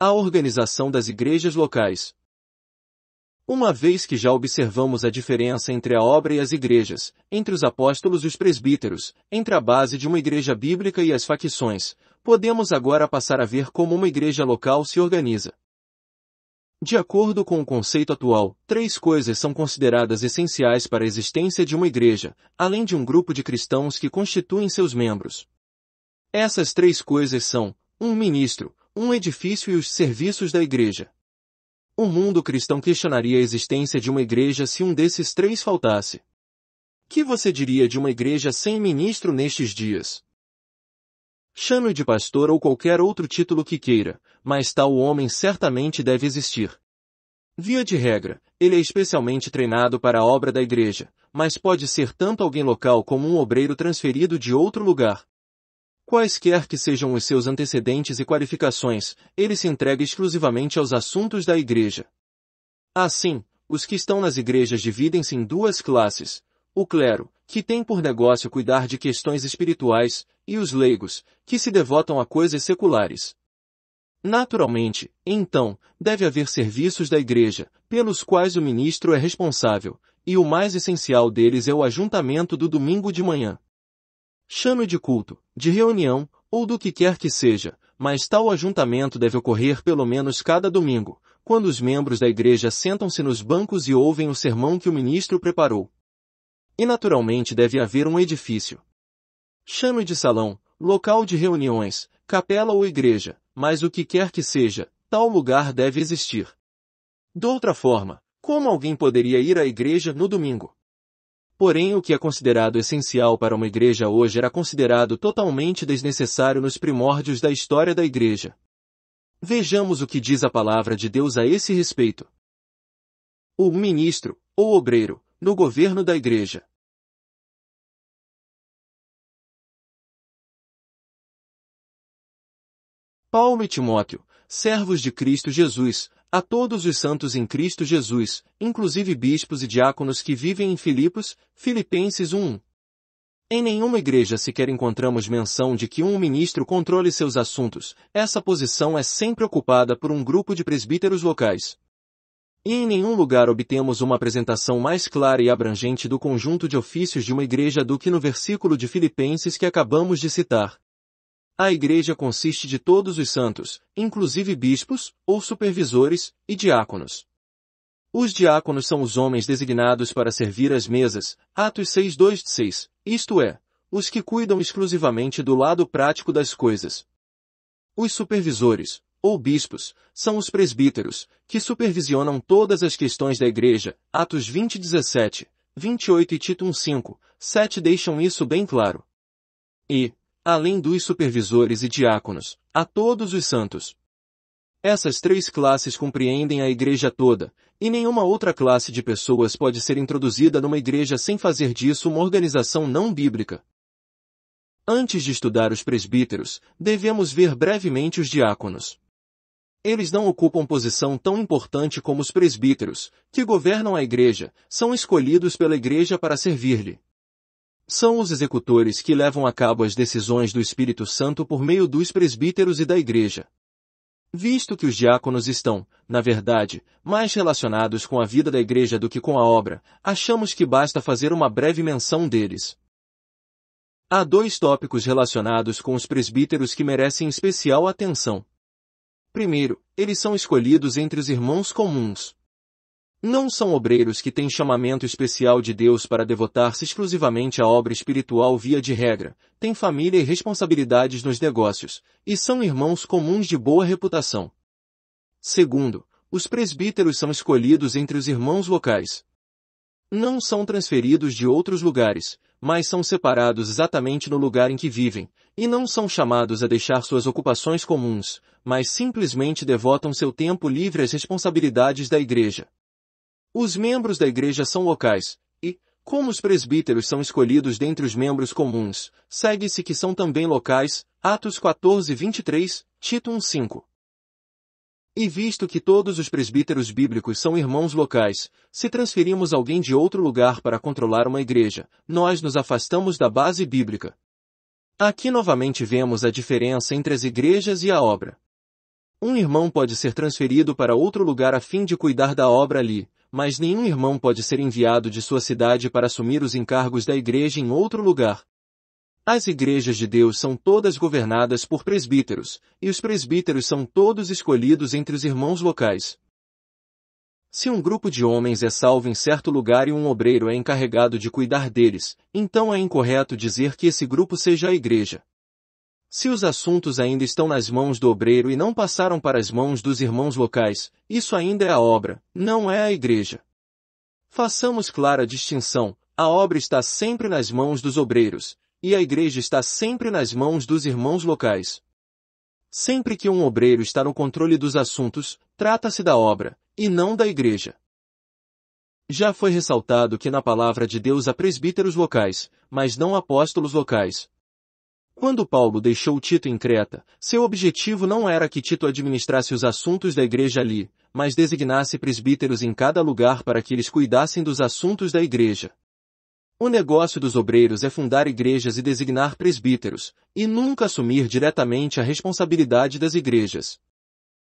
A organização das igrejas locais. Uma vez que já observamos a diferença entre a obra e as igrejas, entre os apóstolos e os presbíteros, entre a base de uma igreja bíblica e as facções, podemos agora passar a ver como uma igreja local se organiza. De acordo com o conceito atual, três coisas são consideradas essenciais para a existência de uma igreja, além de um grupo de cristãos que constituem seus membros. Essas três coisas são um ministro, um edifício e os serviços da igreja. O mundo cristão questionaria a existência de uma igreja se um desses três faltasse. Que você diria de uma igreja sem ministro nestes dias? Chame-o de pastor ou qualquer outro título que queira, mas tal homem certamente deve existir. Via de regra, ele é especialmente treinado para a obra da igreja, mas pode ser tanto alguém local como um obreiro transferido de outro lugar. Quaisquer que sejam os seus antecedentes e qualificações, ele se entrega exclusivamente aos assuntos da igreja. Assim, os que estão nas igrejas dividem-se em duas classes, o clero, que tem por negócio cuidar de questões espirituais, e os leigos, que se devotam a coisas seculares. Naturalmente, então, deve haver serviços da igreja, pelos quais o ministro é responsável, e o mais essencial deles é o ajuntamento do domingo de manhã chame de culto, de reunião, ou do que quer que seja, mas tal ajuntamento deve ocorrer pelo menos cada domingo, quando os membros da igreja sentam-se nos bancos e ouvem o sermão que o ministro preparou. E naturalmente deve haver um edifício. Chame de salão, local de reuniões, capela ou igreja, mas o que quer que seja, tal lugar deve existir. De outra forma, como alguém poderia ir à igreja no domingo? Porém, o que é considerado essencial para uma igreja hoje era considerado totalmente desnecessário nos primórdios da história da igreja. Vejamos o que diz a palavra de Deus a esse respeito. O ministro, ou obreiro, no governo da igreja. Paulo e Timóteo, servos de Cristo Jesus, a todos os santos em Cristo Jesus, inclusive bispos e diáconos que vivem em Filipos, Filipenses 1. Em nenhuma igreja sequer encontramos menção de que um ministro controle seus assuntos, essa posição é sempre ocupada por um grupo de presbíteros locais. E em nenhum lugar obtemos uma apresentação mais clara e abrangente do conjunto de ofícios de uma igreja do que no versículo de Filipenses que acabamos de citar. A igreja consiste de todos os santos, inclusive bispos, ou supervisores, e diáconos. Os diáconos são os homens designados para servir as mesas, Atos 6:2-6, isto é, os que cuidam exclusivamente do lado prático das coisas. Os supervisores, ou bispos, são os presbíteros, que supervisionam todas as questões da igreja, Atos 20:17, 28 e Tito 1:5, 7 deixam isso bem claro. E, além dos supervisores e diáconos, a todos os santos. Essas três classes compreendem a igreja toda, e nenhuma outra classe de pessoas pode ser introduzida numa igreja sem fazer disso uma organização não bíblica. Antes de estudar os presbíteros, devemos ver brevemente os diáconos. Eles não ocupam posição tão importante como os presbíteros, que governam a igreja, são escolhidos pela igreja para servir-lhe. São os executores que levam a cabo as decisões do Espírito Santo por meio dos presbíteros e da Igreja. Visto que os diáconos estão, na verdade, mais relacionados com a vida da igreja do que com a obra, achamos que basta fazer uma breve menção deles. Há dois tópicos relacionados com os presbíteros que merecem especial atenção. Primeiro, eles são escolhidos entre os irmãos comuns. Não são obreiros que têm chamamento especial de Deus para devotar-se exclusivamente à obra espiritual via de regra, têm família e responsabilidades nos negócios, e são irmãos comuns de boa reputação. Segundo, os presbíteros são escolhidos entre os irmãos locais. Não são transferidos de outros lugares, mas são separados exatamente no lugar em que vivem, e não são chamados a deixar suas ocupações comuns, mas simplesmente devotam seu tempo livre às responsabilidades da igreja. Os membros da igreja são locais, e, como os presbíteros são escolhidos dentre os membros comuns, segue-se que são também locais, Atos 14 23, Tito 1 5. E visto que todos os presbíteros bíblicos são irmãos locais, se transferimos alguém de outro lugar para controlar uma igreja, nós nos afastamos da base bíblica. Aqui novamente vemos a diferença entre as igrejas e a obra. Um irmão pode ser transferido para outro lugar a fim de cuidar da obra ali, mas nenhum irmão pode ser enviado de sua cidade para assumir os encargos da igreja em outro lugar. As igrejas de Deus são todas governadas por presbíteros, e os presbíteros são todos escolhidos entre os irmãos locais. Se um grupo de homens é salvo em certo lugar e um obreiro é encarregado de cuidar deles, então é incorreto dizer que esse grupo seja a igreja. Se os assuntos ainda estão nas mãos do obreiro e não passaram para as mãos dos irmãos locais, isso ainda é a obra, não é a igreja. Façamos clara distinção, a obra está sempre nas mãos dos obreiros, e a igreja está sempre nas mãos dos irmãos locais. Sempre que um obreiro está no controle dos assuntos, trata-se da obra, e não da igreja. Já foi ressaltado que na palavra de Deus há presbíteros locais, mas não apóstolos locais, quando Paulo deixou Tito em Creta, seu objetivo não era que Tito administrasse os assuntos da igreja ali, mas designasse presbíteros em cada lugar para que eles cuidassem dos assuntos da igreja. O negócio dos obreiros é fundar igrejas e designar presbíteros, e nunca assumir diretamente a responsabilidade das igrejas.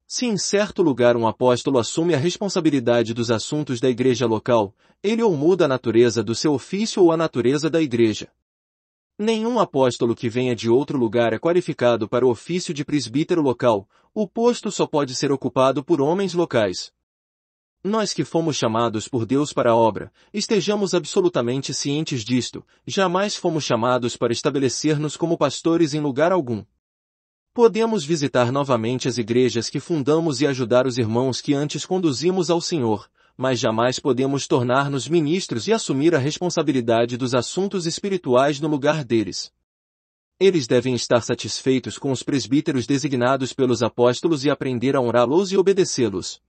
Se em certo lugar um apóstolo assume a responsabilidade dos assuntos da igreja local, ele ou muda a natureza do seu ofício ou a natureza da igreja. Nenhum apóstolo que venha de outro lugar é qualificado para o ofício de presbítero local, o posto só pode ser ocupado por homens locais. Nós que fomos chamados por Deus para a obra, estejamos absolutamente cientes disto, jamais fomos chamados para estabelecer-nos como pastores em lugar algum. Podemos visitar novamente as igrejas que fundamos e ajudar os irmãos que antes conduzimos ao Senhor, mas jamais podemos tornar-nos ministros e assumir a responsabilidade dos assuntos espirituais no lugar deles. Eles devem estar satisfeitos com os presbíteros designados pelos apóstolos e aprender a honrá-los e obedecê-los.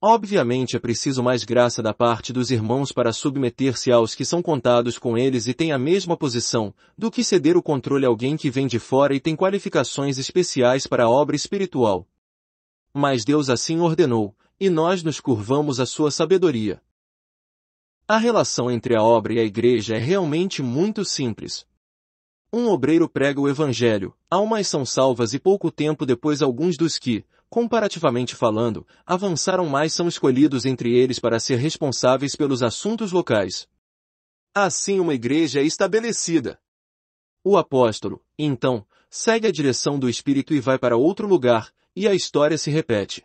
Obviamente é preciso mais graça da parte dos irmãos para submeter-se aos que são contados com eles e têm a mesma posição, do que ceder o controle a alguém que vem de fora e tem qualificações especiais para a obra espiritual. Mas Deus assim ordenou, e nós nos curvamos à sua sabedoria. A relação entre a obra e a igreja é realmente muito simples. Um obreiro prega o evangelho, almas são salvas e pouco tempo depois alguns dos que, comparativamente falando, avançaram mais são escolhidos entre eles para ser responsáveis pelos assuntos locais. Assim uma igreja é estabelecida. O apóstolo, então, segue a direção do Espírito e vai para outro lugar, e a história se repete.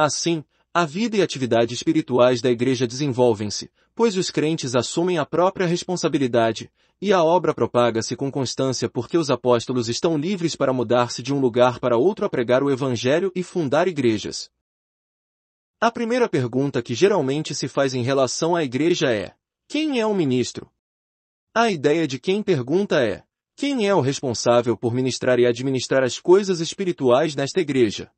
Assim, a vida e atividades espirituais da igreja desenvolvem-se, pois os crentes assumem a própria responsabilidade, e a obra propaga-se com constância porque os apóstolos estão livres para mudar-se de um lugar para outro a pregar o evangelho e fundar igrejas. A primeira pergunta que geralmente se faz em relação à igreja é: quem é o ministro? A ideia de quem pergunta é: quem é o responsável por ministrar e administrar as coisas espirituais nesta igreja?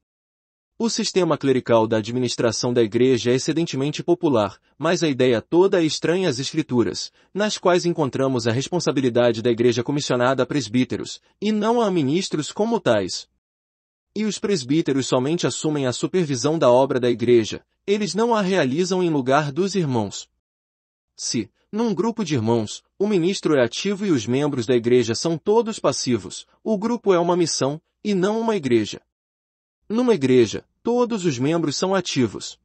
O sistema clerical da administração da igreja é excedentemente popular, mas a ideia toda é estranha às escrituras, nas quais encontramos a responsabilidade da igreja comissionada a presbíteros, e não a ministros como tais. E os presbíteros somente assumem a supervisão da obra da igreja, eles não a realizam em lugar dos irmãos. Se, num grupo de irmãos, o ministro é ativo e os membros da igreja são todos passivos, o grupo é uma missão, e não uma igreja. Numa igreja, Todos os membros são ativos.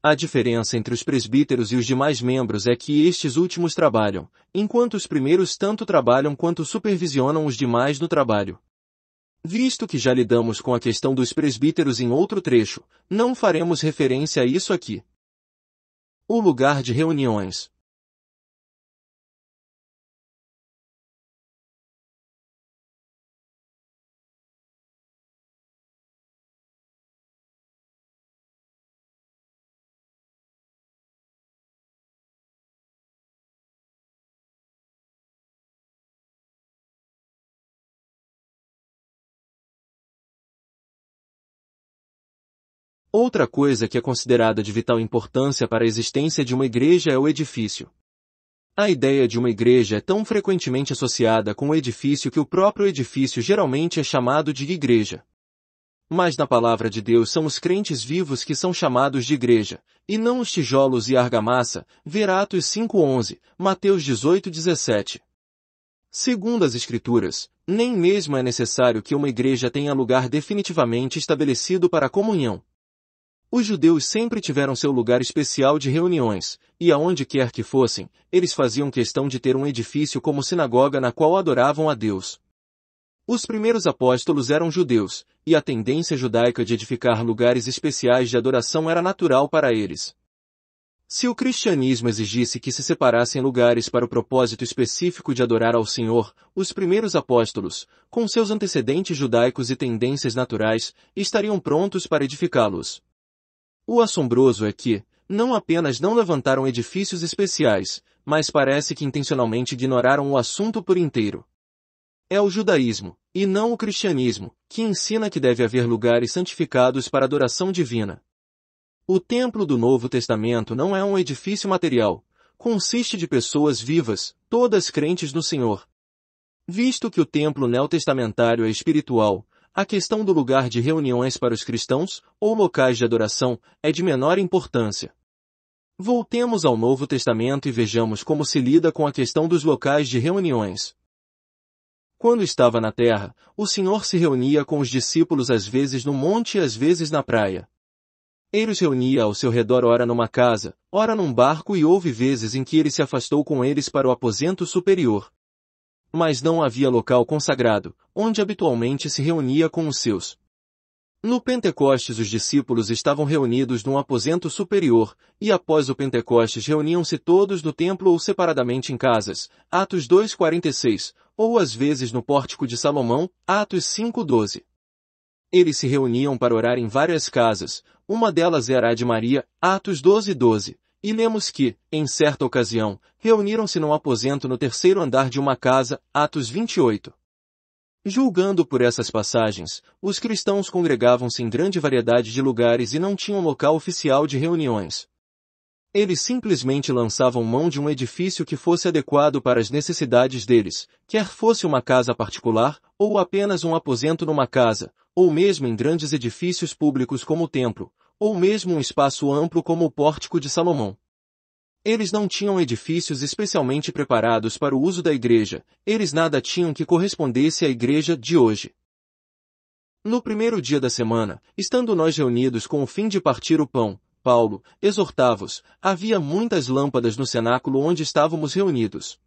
A diferença entre os presbíteros e os demais membros é que estes últimos trabalham, enquanto os primeiros tanto trabalham quanto supervisionam os demais no trabalho. Visto que já lidamos com a questão dos presbíteros em outro trecho, não faremos referência a isso aqui. O lugar de reuniões. Outra coisa que é considerada de vital importância para a existência de uma igreja é o edifício. A ideia de uma igreja é tão frequentemente associada com o edifício que o próprio edifício geralmente é chamado de igreja. Mas na palavra de Deus são os crentes vivos que são chamados de igreja, e não os tijolos e argamassa, ver Atos 5.11, Mateus 18.17. Segundo as Escrituras, nem mesmo é necessário que uma igreja tenha lugar definitivamente estabelecido para a comunhão, os judeus sempre tiveram seu lugar especial de reuniões, e aonde quer que fossem, eles faziam questão de ter um edifício como sinagoga na qual adoravam a Deus. Os primeiros apóstolos eram judeus, e a tendência judaica de edificar lugares especiais de adoração era natural para eles. Se o cristianismo exigisse que se separassem lugares para o propósito específico de adorar ao Senhor, os primeiros apóstolos, com seus antecedentes judaicos e tendências naturais, estariam prontos para edificá-los. O assombroso é que, não apenas não levantaram edifícios especiais, mas parece que intencionalmente ignoraram o assunto por inteiro. É o judaísmo, e não o cristianismo, que ensina que deve haver lugares santificados para adoração divina. O templo do Novo Testamento não é um edifício material, consiste de pessoas vivas, todas crentes no Senhor. Visto que o templo neotestamentário é espiritual, a questão do lugar de reuniões para os cristãos, ou locais de adoração, é de menor importância. Voltemos ao Novo Testamento e vejamos como se lida com a questão dos locais de reuniões. Quando estava na terra, o Senhor se reunia com os discípulos às vezes no monte e às vezes na praia. Ele os reunia ao seu redor ora numa casa, ora num barco e houve vezes em que ele se afastou com eles para o aposento superior mas não havia local consagrado, onde habitualmente se reunia com os seus. No Pentecostes os discípulos estavam reunidos num aposento superior, e após o Pentecostes reuniam-se todos no templo ou separadamente em casas, Atos 2:46, ou às vezes no pórtico de Salomão, Atos 5:12. Eles se reuniam para orar em várias casas, uma delas era a de Maria, Atos 12:12. 12 e lemos que, em certa ocasião, reuniram-se num aposento no terceiro andar de uma casa, Atos 28. Julgando por essas passagens, os cristãos congregavam-se em grande variedade de lugares e não tinham local oficial de reuniões. Eles simplesmente lançavam mão de um edifício que fosse adequado para as necessidades deles, quer fosse uma casa particular, ou apenas um aposento numa casa, ou mesmo em grandes edifícios públicos como o templo, ou mesmo um espaço amplo como o Pórtico de Salomão. Eles não tinham edifícios especialmente preparados para o uso da igreja, eles nada tinham que correspondesse à igreja de hoje. No primeiro dia da semana, estando nós reunidos com o fim de partir o pão, Paulo, exortava-os, havia muitas lâmpadas no cenáculo onde estávamos reunidos.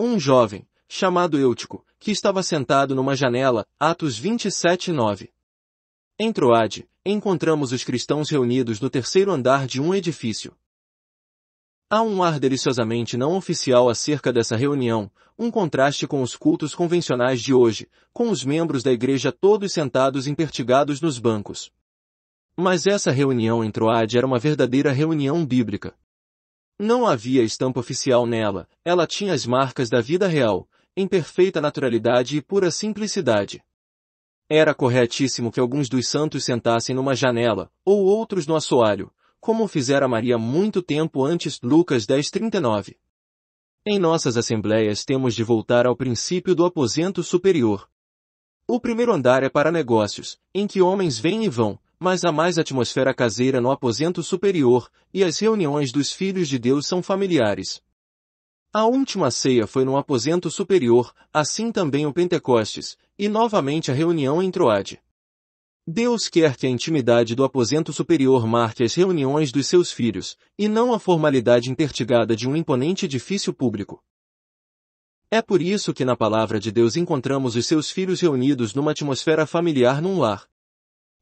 Um jovem, chamado Eutico, que estava sentado numa janela, Atos 27:9. Em Troade, encontramos os cristãos reunidos no terceiro andar de um edifício. Há um ar deliciosamente não oficial acerca dessa reunião, um contraste com os cultos convencionais de hoje, com os membros da igreja todos sentados impertigados nos bancos. Mas essa reunião em Troade era uma verdadeira reunião bíblica. Não havia estampa oficial nela, ela tinha as marcas da vida real, em perfeita naturalidade e pura simplicidade. Era corretíssimo que alguns dos santos sentassem numa janela, ou outros no assoalho, como fizera Maria muito tempo antes Lucas 10:39. Em nossas assembleias temos de voltar ao princípio do aposento superior. O primeiro andar é para negócios, em que homens vêm e vão, mas há mais atmosfera caseira no aposento superior, e as reuniões dos filhos de Deus são familiares. A última ceia foi no aposento superior, assim também o Pentecostes, e novamente a reunião em Troade. Deus quer que a intimidade do aposento superior marque as reuniões dos seus filhos, e não a formalidade intertigada de um imponente edifício público. É por isso que na palavra de Deus encontramos os seus filhos reunidos numa atmosfera familiar num lar.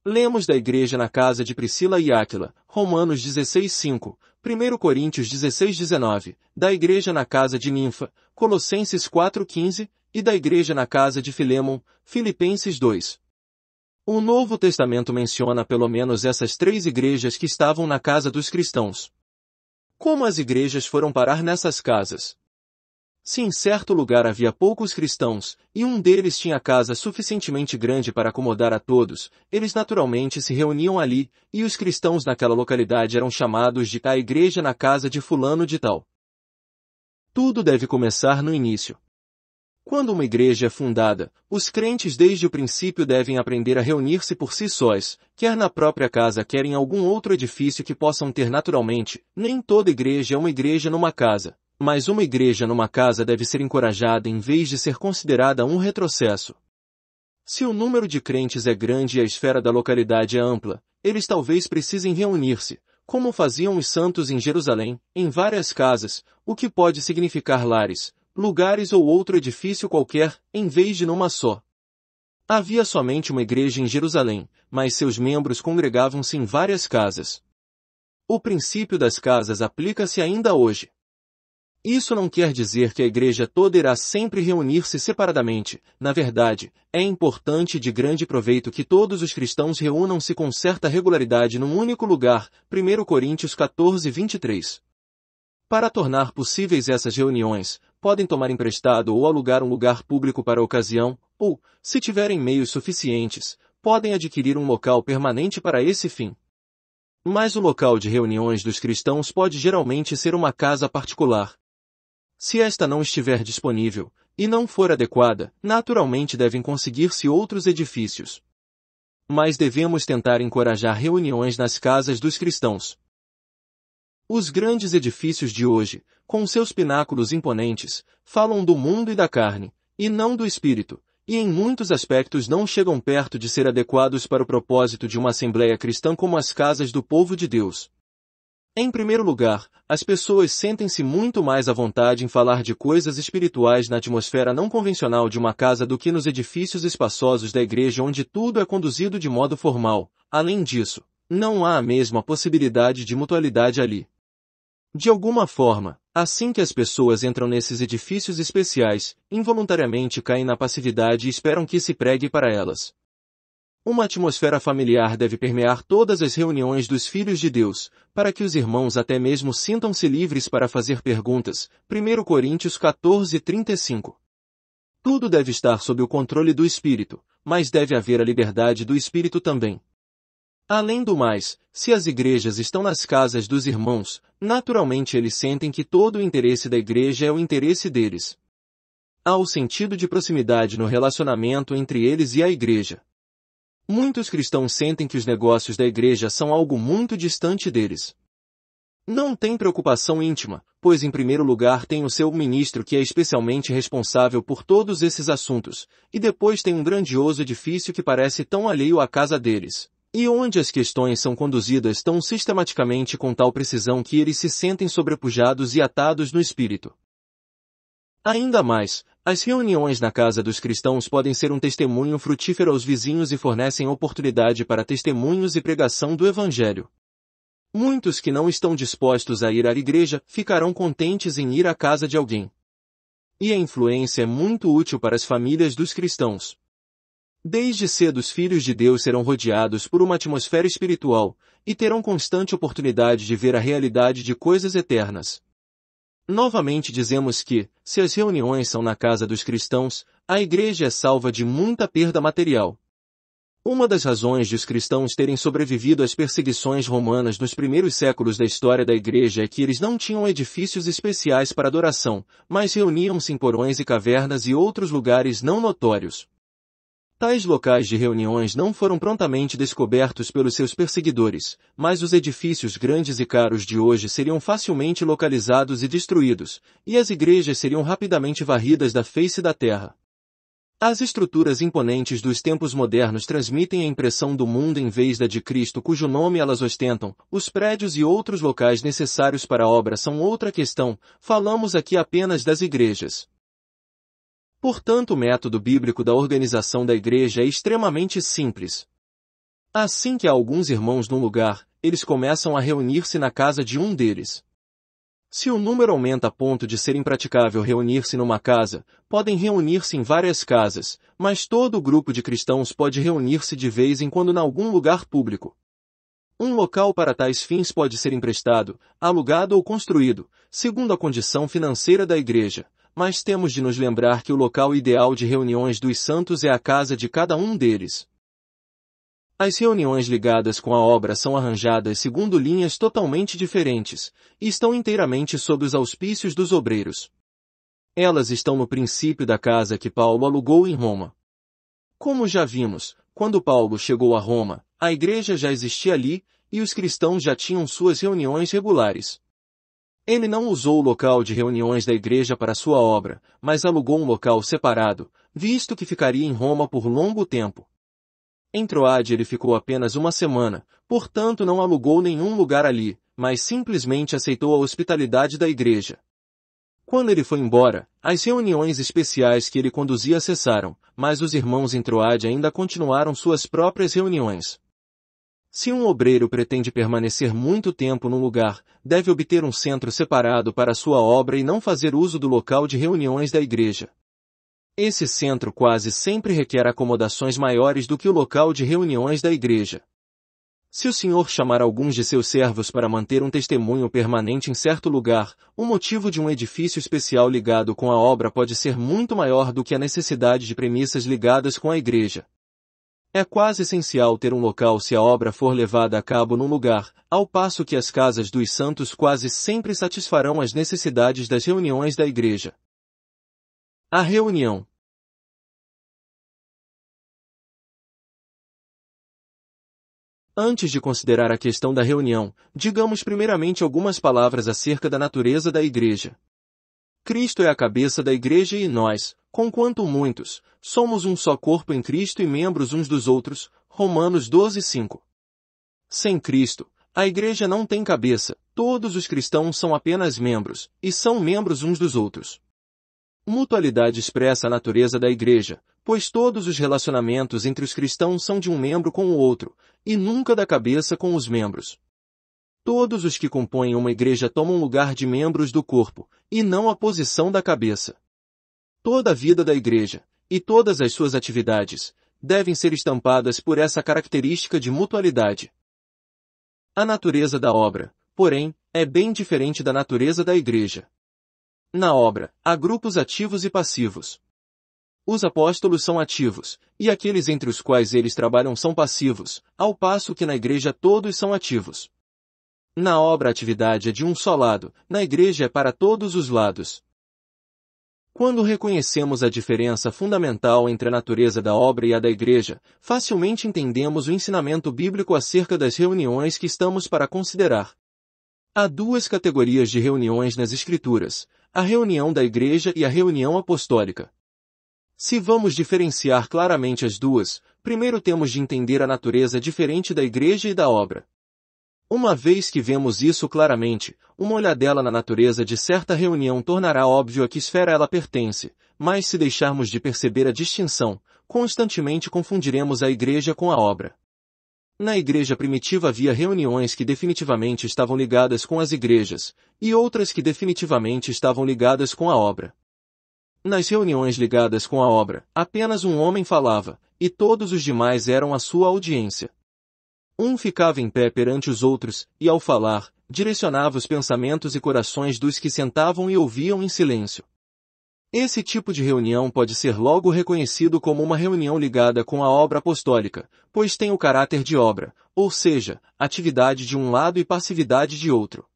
Lemos da igreja na casa de Priscila e Áquila, Romanos 16:5, 1 Coríntios 16, 19, da igreja na casa de Ninfa, Colossenses 4,15, e da igreja na casa de Filemon, Filipenses 2. O Novo Testamento menciona pelo menos essas três igrejas que estavam na casa dos cristãos. Como as igrejas foram parar nessas casas? Se em certo lugar havia poucos cristãos, e um deles tinha casa suficientemente grande para acomodar a todos, eles naturalmente se reuniam ali, e os cristãos naquela localidade eram chamados de a igreja na casa de fulano de tal. Tudo deve começar no início. Quando uma igreja é fundada, os crentes desde o princípio devem aprender a reunir-se por si sós, quer na própria casa quer em algum outro edifício que possam ter naturalmente, nem toda igreja é uma igreja numa casa, mas uma igreja numa casa deve ser encorajada em vez de ser considerada um retrocesso. Se o número de crentes é grande e a esfera da localidade é ampla, eles talvez precisem reunir-se, como faziam os santos em Jerusalém, em várias casas, o que pode significar lares, lugares ou outro edifício qualquer, em vez de numa só. Havia somente uma igreja em Jerusalém, mas seus membros congregavam-se em várias casas. O princípio das casas aplica-se ainda hoje. Isso não quer dizer que a igreja toda irá sempre reunir-se separadamente. Na verdade, é importante e de grande proveito que todos os cristãos reúnam-se com certa regularidade num único lugar. 1 Coríntios 14, 23. Para tornar possíveis essas reuniões, podem tomar emprestado ou alugar um lugar público para a ocasião, ou, se tiverem meios suficientes, podem adquirir um local permanente para esse fim. Mas o local de reuniões dos cristãos pode geralmente ser uma casa particular, se esta não estiver disponível, e não for adequada, naturalmente devem conseguir-se outros edifícios. Mas devemos tentar encorajar reuniões nas casas dos cristãos. Os grandes edifícios de hoje, com seus pináculos imponentes, falam do mundo e da carne, e não do espírito, e em muitos aspectos não chegam perto de ser adequados para o propósito de uma assembleia cristã como as casas do povo de Deus. Em primeiro lugar, as pessoas sentem-se muito mais à vontade em falar de coisas espirituais na atmosfera não convencional de uma casa do que nos edifícios espaçosos da igreja onde tudo é conduzido de modo formal. Além disso, não há a mesma possibilidade de mutualidade ali. De alguma forma, assim que as pessoas entram nesses edifícios especiais, involuntariamente caem na passividade e esperam que se pregue para elas, uma atmosfera familiar deve permear todas as reuniões dos filhos de Deus, para que os irmãos até mesmo sintam-se livres para fazer perguntas. 1 Coríntios 14, 35. Tudo deve estar sob o controle do Espírito, mas deve haver a liberdade do Espírito também. Além do mais, se as igrejas estão nas casas dos irmãos, naturalmente eles sentem que todo o interesse da igreja é o interesse deles. Há o sentido de proximidade no relacionamento entre eles e a igreja. Muitos cristãos sentem que os negócios da igreja são algo muito distante deles. Não tem preocupação íntima, pois em primeiro lugar tem o seu ministro que é especialmente responsável por todos esses assuntos, e depois tem um grandioso edifício que parece tão alheio à casa deles, e onde as questões são conduzidas tão sistematicamente com tal precisão que eles se sentem sobrepujados e atados no espírito. Ainda mais, as reuniões na casa dos cristãos podem ser um testemunho frutífero aos vizinhos e fornecem oportunidade para testemunhos e pregação do Evangelho. Muitos que não estão dispostos a ir à igreja ficarão contentes em ir à casa de alguém. E a influência é muito útil para as famílias dos cristãos. Desde cedo os filhos de Deus serão rodeados por uma atmosfera espiritual e terão constante oportunidade de ver a realidade de coisas eternas. Novamente dizemos que, se as reuniões são na casa dos cristãos, a igreja é salva de muita perda material. Uma das razões de os cristãos terem sobrevivido às perseguições romanas nos primeiros séculos da história da igreja é que eles não tinham edifícios especiais para adoração, mas reuniam-se em porões e cavernas e outros lugares não notórios, Tais locais de reuniões não foram prontamente descobertos pelos seus perseguidores, mas os edifícios grandes e caros de hoje seriam facilmente localizados e destruídos, e as igrejas seriam rapidamente varridas da face da terra. As estruturas imponentes dos tempos modernos transmitem a impressão do mundo em vez da de Cristo cujo nome elas ostentam. Os prédios e outros locais necessários para a obra são outra questão, falamos aqui apenas das igrejas. Portanto, o método bíblico da organização da igreja é extremamente simples. Assim que há alguns irmãos num lugar, eles começam a reunir-se na casa de um deles. Se o número aumenta a ponto de ser impraticável reunir-se numa casa, podem reunir-se em várias casas, mas todo o grupo de cristãos pode reunir-se de vez em quando em algum lugar público. Um local para tais fins pode ser emprestado, alugado ou construído, segundo a condição financeira da igreja mas temos de nos lembrar que o local ideal de reuniões dos santos é a casa de cada um deles. As reuniões ligadas com a obra são arranjadas segundo linhas totalmente diferentes, e estão inteiramente sob os auspícios dos obreiros. Elas estão no princípio da casa que Paulo alugou em Roma. Como já vimos, quando Paulo chegou a Roma, a igreja já existia ali, e os cristãos já tinham suas reuniões regulares. Ele não usou o local de reuniões da igreja para sua obra, mas alugou um local separado, visto que ficaria em Roma por longo tempo. Em Troade ele ficou apenas uma semana, portanto não alugou nenhum lugar ali, mas simplesmente aceitou a hospitalidade da igreja. Quando ele foi embora, as reuniões especiais que ele conduzia cessaram, mas os irmãos em Troade ainda continuaram suas próprias reuniões. Se um obreiro pretende permanecer muito tempo num lugar, deve obter um centro separado para sua obra e não fazer uso do local de reuniões da igreja. Esse centro quase sempre requer acomodações maiores do que o local de reuniões da igreja. Se o senhor chamar alguns de seus servos para manter um testemunho permanente em certo lugar, o motivo de um edifício especial ligado com a obra pode ser muito maior do que a necessidade de premissas ligadas com a igreja. É quase essencial ter um local se a obra for levada a cabo num lugar, ao passo que as casas dos santos quase sempre satisfarão as necessidades das reuniões da igreja. A reunião Antes de considerar a questão da reunião, digamos primeiramente algumas palavras acerca da natureza da igreja. Cristo é a cabeça da igreja e nós, conquanto muitos, somos um só corpo em Cristo e membros uns dos outros, Romanos 12:5. Sem Cristo, a igreja não tem cabeça, todos os cristãos são apenas membros, e são membros uns dos outros. Mutualidade expressa a natureza da igreja, pois todos os relacionamentos entre os cristãos são de um membro com o outro, e nunca da cabeça com os membros. Todos os que compõem uma igreja tomam lugar de membros do corpo, e não a posição da cabeça. Toda a vida da igreja, e todas as suas atividades, devem ser estampadas por essa característica de mutualidade. A natureza da obra, porém, é bem diferente da natureza da igreja. Na obra, há grupos ativos e passivos. Os apóstolos são ativos, e aqueles entre os quais eles trabalham são passivos, ao passo que na igreja todos são ativos. Na obra a atividade é de um só lado, na igreja é para todos os lados. Quando reconhecemos a diferença fundamental entre a natureza da obra e a da igreja, facilmente entendemos o ensinamento bíblico acerca das reuniões que estamos para considerar. Há duas categorias de reuniões nas Escrituras, a reunião da igreja e a reunião apostólica. Se vamos diferenciar claramente as duas, primeiro temos de entender a natureza diferente da igreja e da obra. Uma vez que vemos isso claramente, uma olhadela na natureza de certa reunião tornará óbvio a que esfera ela pertence, mas se deixarmos de perceber a distinção, constantemente confundiremos a igreja com a obra. Na igreja primitiva havia reuniões que definitivamente estavam ligadas com as igrejas, e outras que definitivamente estavam ligadas com a obra. Nas reuniões ligadas com a obra, apenas um homem falava, e todos os demais eram a sua audiência. Um ficava em pé perante os outros, e ao falar, direcionava os pensamentos e corações dos que sentavam e ouviam em silêncio. Esse tipo de reunião pode ser logo reconhecido como uma reunião ligada com a obra apostólica, pois tem o caráter de obra, ou seja, atividade de um lado e passividade de outro.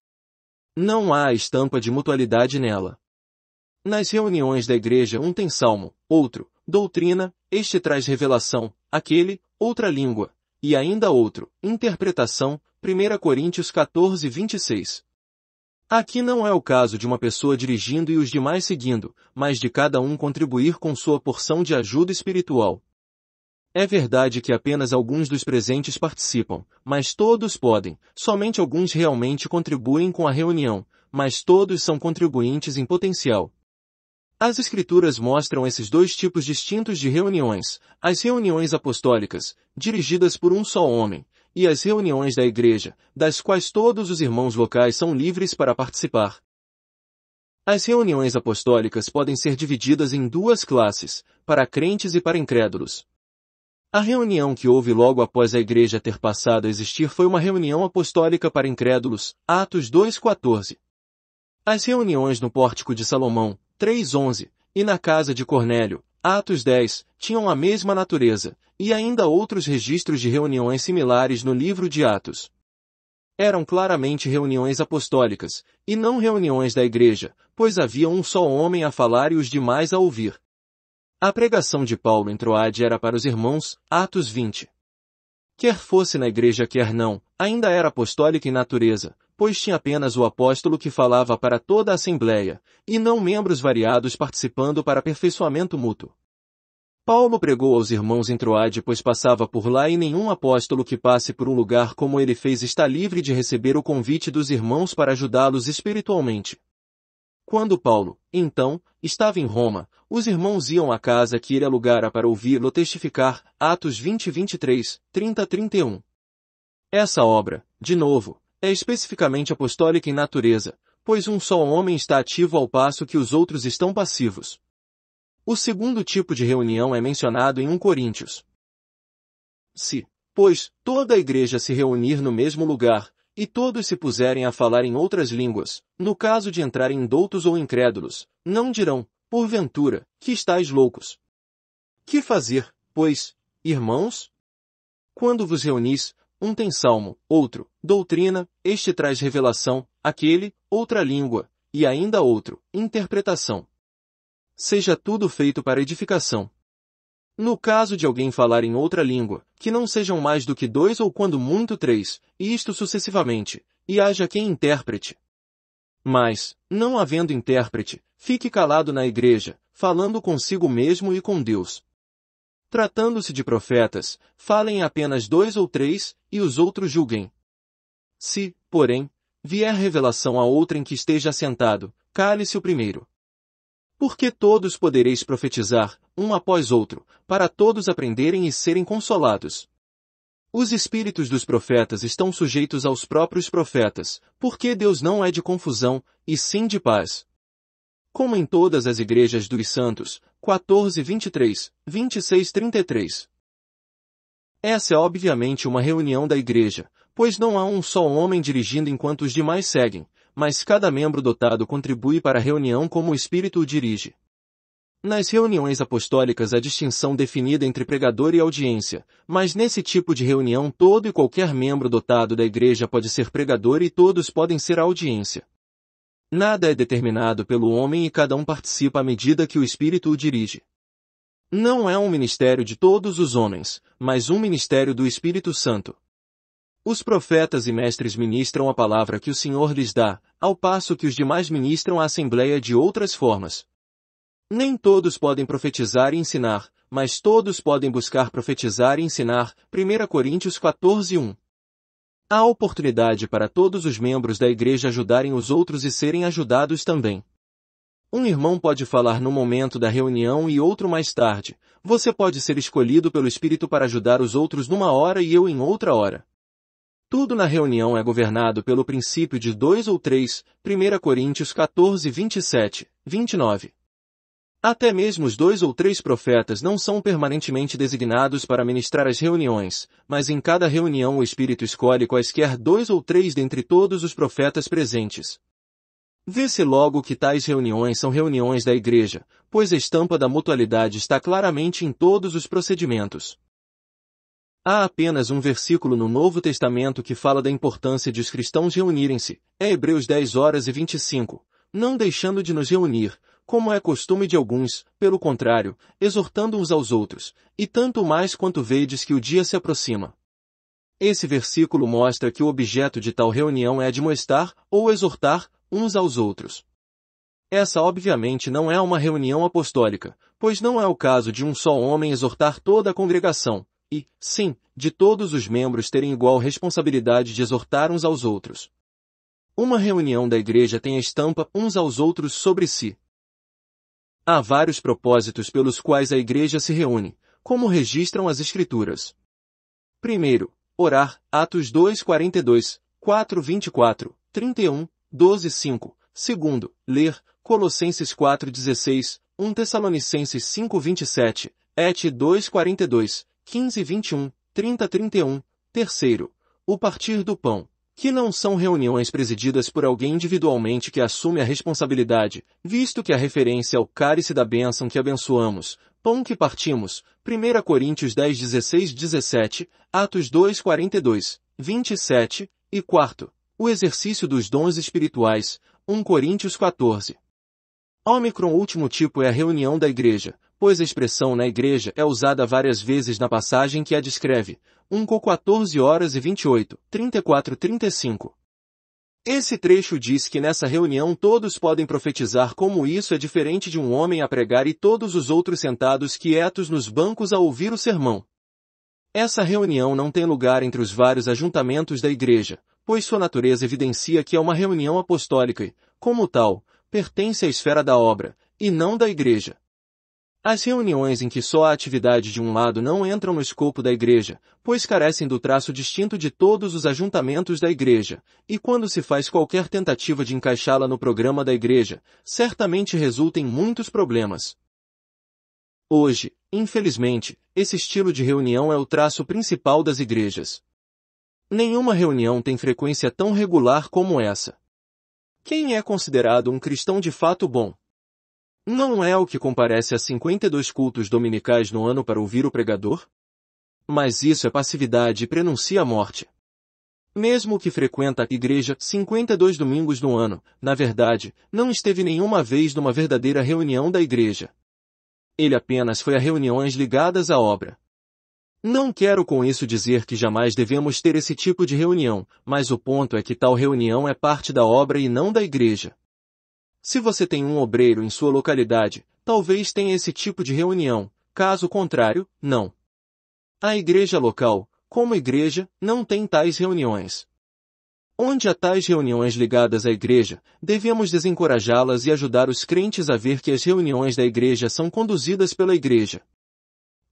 Não há estampa de mutualidade nela. Nas reuniões da igreja um tem salmo, outro, doutrina, este traz revelação, aquele, outra língua, e ainda outro, interpretação, 1 Coríntios 14, 26. Aqui não é o caso de uma pessoa dirigindo e os demais seguindo, mas de cada um contribuir com sua porção de ajuda espiritual. É verdade que apenas alguns dos presentes participam, mas todos podem, somente alguns realmente contribuem com a reunião, mas todos são contribuintes em potencial. As Escrituras mostram esses dois tipos distintos de reuniões, as reuniões apostólicas, dirigidas por um só homem, e as reuniões da igreja, das quais todos os irmãos locais são livres para participar. As reuniões apostólicas podem ser divididas em duas classes, para crentes e para incrédulos. A reunião que houve logo após a igreja ter passado a existir foi uma reunião apostólica para incrédulos, Atos 2:14. As reuniões no Pórtico de Salomão, 3.11, e na casa de Cornélio, Atos 10, tinham a mesma natureza, e ainda outros registros de reuniões similares no livro de Atos. Eram claramente reuniões apostólicas, e não reuniões da igreja, pois havia um só homem a falar e os demais a ouvir. A pregação de Paulo em Troade era para os irmãos, Atos 20. Quer fosse na igreja quer não, ainda era apostólica em natureza, pois tinha apenas o apóstolo que falava para toda a assembleia, e não membros variados participando para aperfeiçoamento mútuo. Paulo pregou aos irmãos em Troade pois passava por lá e nenhum apóstolo que passe por um lugar como ele fez está livre de receber o convite dos irmãos para ajudá-los espiritualmente. Quando Paulo, então, estava em Roma, os irmãos iam à casa que ele alugara para ouvi-lo testificar, Atos 2023 30 31. Essa obra, de novo, é especificamente apostólica em natureza, pois um só homem está ativo ao passo que os outros estão passivos. O segundo tipo de reunião é mencionado em 1 Coríntios. Se, pois, toda a igreja se reunir no mesmo lugar, e todos se puserem a falar em outras línguas, no caso de entrarem doutos ou incrédulos, não dirão, porventura, que estáis loucos. Que fazer, pois, irmãos? Quando vos reunis, um tem salmo, outro, doutrina, este traz revelação, aquele, outra língua, e ainda outro, interpretação. Seja tudo feito para edificação. No caso de alguém falar em outra língua, que não sejam mais do que dois ou quando muito três, e isto sucessivamente, e haja quem interprete. Mas, não havendo intérprete, fique calado na igreja, falando consigo mesmo e com Deus, Tratando-se de profetas, falem apenas dois ou três, e os outros julguem. Se, porém, vier revelação a outra em que esteja assentado, cale-se o primeiro. Porque todos podereis profetizar, um após outro, para todos aprenderem e serem consolados. Os espíritos dos profetas estão sujeitos aos próprios profetas, porque Deus não é de confusão, e sim de paz. Como em todas as igrejas dos santos, 1423, 2633. Essa é obviamente uma reunião da igreja, pois não há um só homem dirigindo enquanto os demais seguem, mas cada membro dotado contribui para a reunião como o Espírito o dirige. Nas reuniões apostólicas há distinção definida entre pregador e audiência, mas nesse tipo de reunião todo e qualquer membro dotado da igreja pode ser pregador e todos podem ser audiência. Nada é determinado pelo homem e cada um participa à medida que o Espírito o dirige. Não é um ministério de todos os homens, mas um ministério do Espírito Santo. Os profetas e mestres ministram a palavra que o Senhor lhes dá, ao passo que os demais ministram a assembleia de outras formas. Nem todos podem profetizar e ensinar, mas todos podem buscar profetizar e ensinar. 1 Coríntios 14:1 Há oportunidade para todos os membros da igreja ajudarem os outros e serem ajudados também. Um irmão pode falar no momento da reunião e outro mais tarde. Você pode ser escolhido pelo Espírito para ajudar os outros numa hora e eu em outra hora. Tudo na reunião é governado pelo princípio de dois ou três, 1 Coríntios 14, 27, 29. Até mesmo os dois ou três profetas não são permanentemente designados para ministrar as reuniões, mas em cada reunião o Espírito escolhe quaisquer dois ou três dentre todos os profetas presentes. Vê-se logo que tais reuniões são reuniões da Igreja, pois a estampa da mutualidade está claramente em todos os procedimentos. Há apenas um versículo no Novo Testamento que fala da importância de os cristãos reunirem-se, é Hebreus 10 horas e 25, não deixando de nos reunir, como é costume de alguns, pelo contrário, exortando uns aos outros, e tanto mais quanto vedes que o dia se aproxima. Esse versículo mostra que o objeto de tal reunião é admoestar ou exortar uns aos outros. Essa obviamente não é uma reunião apostólica, pois não é o caso de um só homem exortar toda a congregação, e, sim, de todos os membros terem igual responsabilidade de exortar uns aos outros. Uma reunião da igreja tem a estampa uns aos outros sobre si, Há vários propósitos pelos quais a igreja se reúne, como registram as escrituras. Primeiro, orar, Atos 2:42, 4:24, 31, 5. Segundo, ler, Colossenses 4:16, 1 Tessalonicenses 5:27, Et 2:42, 15:21, 30:31. Terceiro, o partir do pão, que não são reuniões presididas por alguém individualmente que assume a responsabilidade, visto que a referência ao cálice da bênção que abençoamos, pão que partimos, 1 Coríntios 10, 16, 17, Atos 2, 42, 27, e quarto, o exercício dos dons espirituais, 1 Coríntios 14. Omicron último tipo é a reunião da igreja, pois a expressão na igreja é usada várias vezes na passagem que a descreve, 1 co 14 horas e 28, 34 35. Esse trecho diz que nessa reunião todos podem profetizar como isso é diferente de um homem a pregar e todos os outros sentados quietos nos bancos a ouvir o sermão. Essa reunião não tem lugar entre os vários ajuntamentos da igreja, pois sua natureza evidencia que é uma reunião apostólica e, como tal, pertence à esfera da obra, e não da igreja. As reuniões em que só a atividade de um lado não entram no escopo da igreja, pois carecem do traço distinto de todos os ajuntamentos da igreja, e quando se faz qualquer tentativa de encaixá-la no programa da igreja, certamente resulta em muitos problemas. Hoje, infelizmente, esse estilo de reunião é o traço principal das igrejas. Nenhuma reunião tem frequência tão regular como essa. Quem é considerado um cristão de fato bom, não é o que comparece a 52 cultos dominicais no ano para ouvir o pregador? Mas isso é passividade e prenuncia a morte. Mesmo que frequenta a igreja 52 domingos no ano, na verdade, não esteve nenhuma vez numa verdadeira reunião da igreja. Ele apenas foi a reuniões ligadas à obra. Não quero com isso dizer que jamais devemos ter esse tipo de reunião, mas o ponto é que tal reunião é parte da obra e não da igreja. Se você tem um obreiro em sua localidade, talvez tenha esse tipo de reunião, caso contrário, não. A igreja local, como igreja, não tem tais reuniões. Onde há tais reuniões ligadas à igreja, devemos desencorajá-las e ajudar os crentes a ver que as reuniões da igreja são conduzidas pela igreja.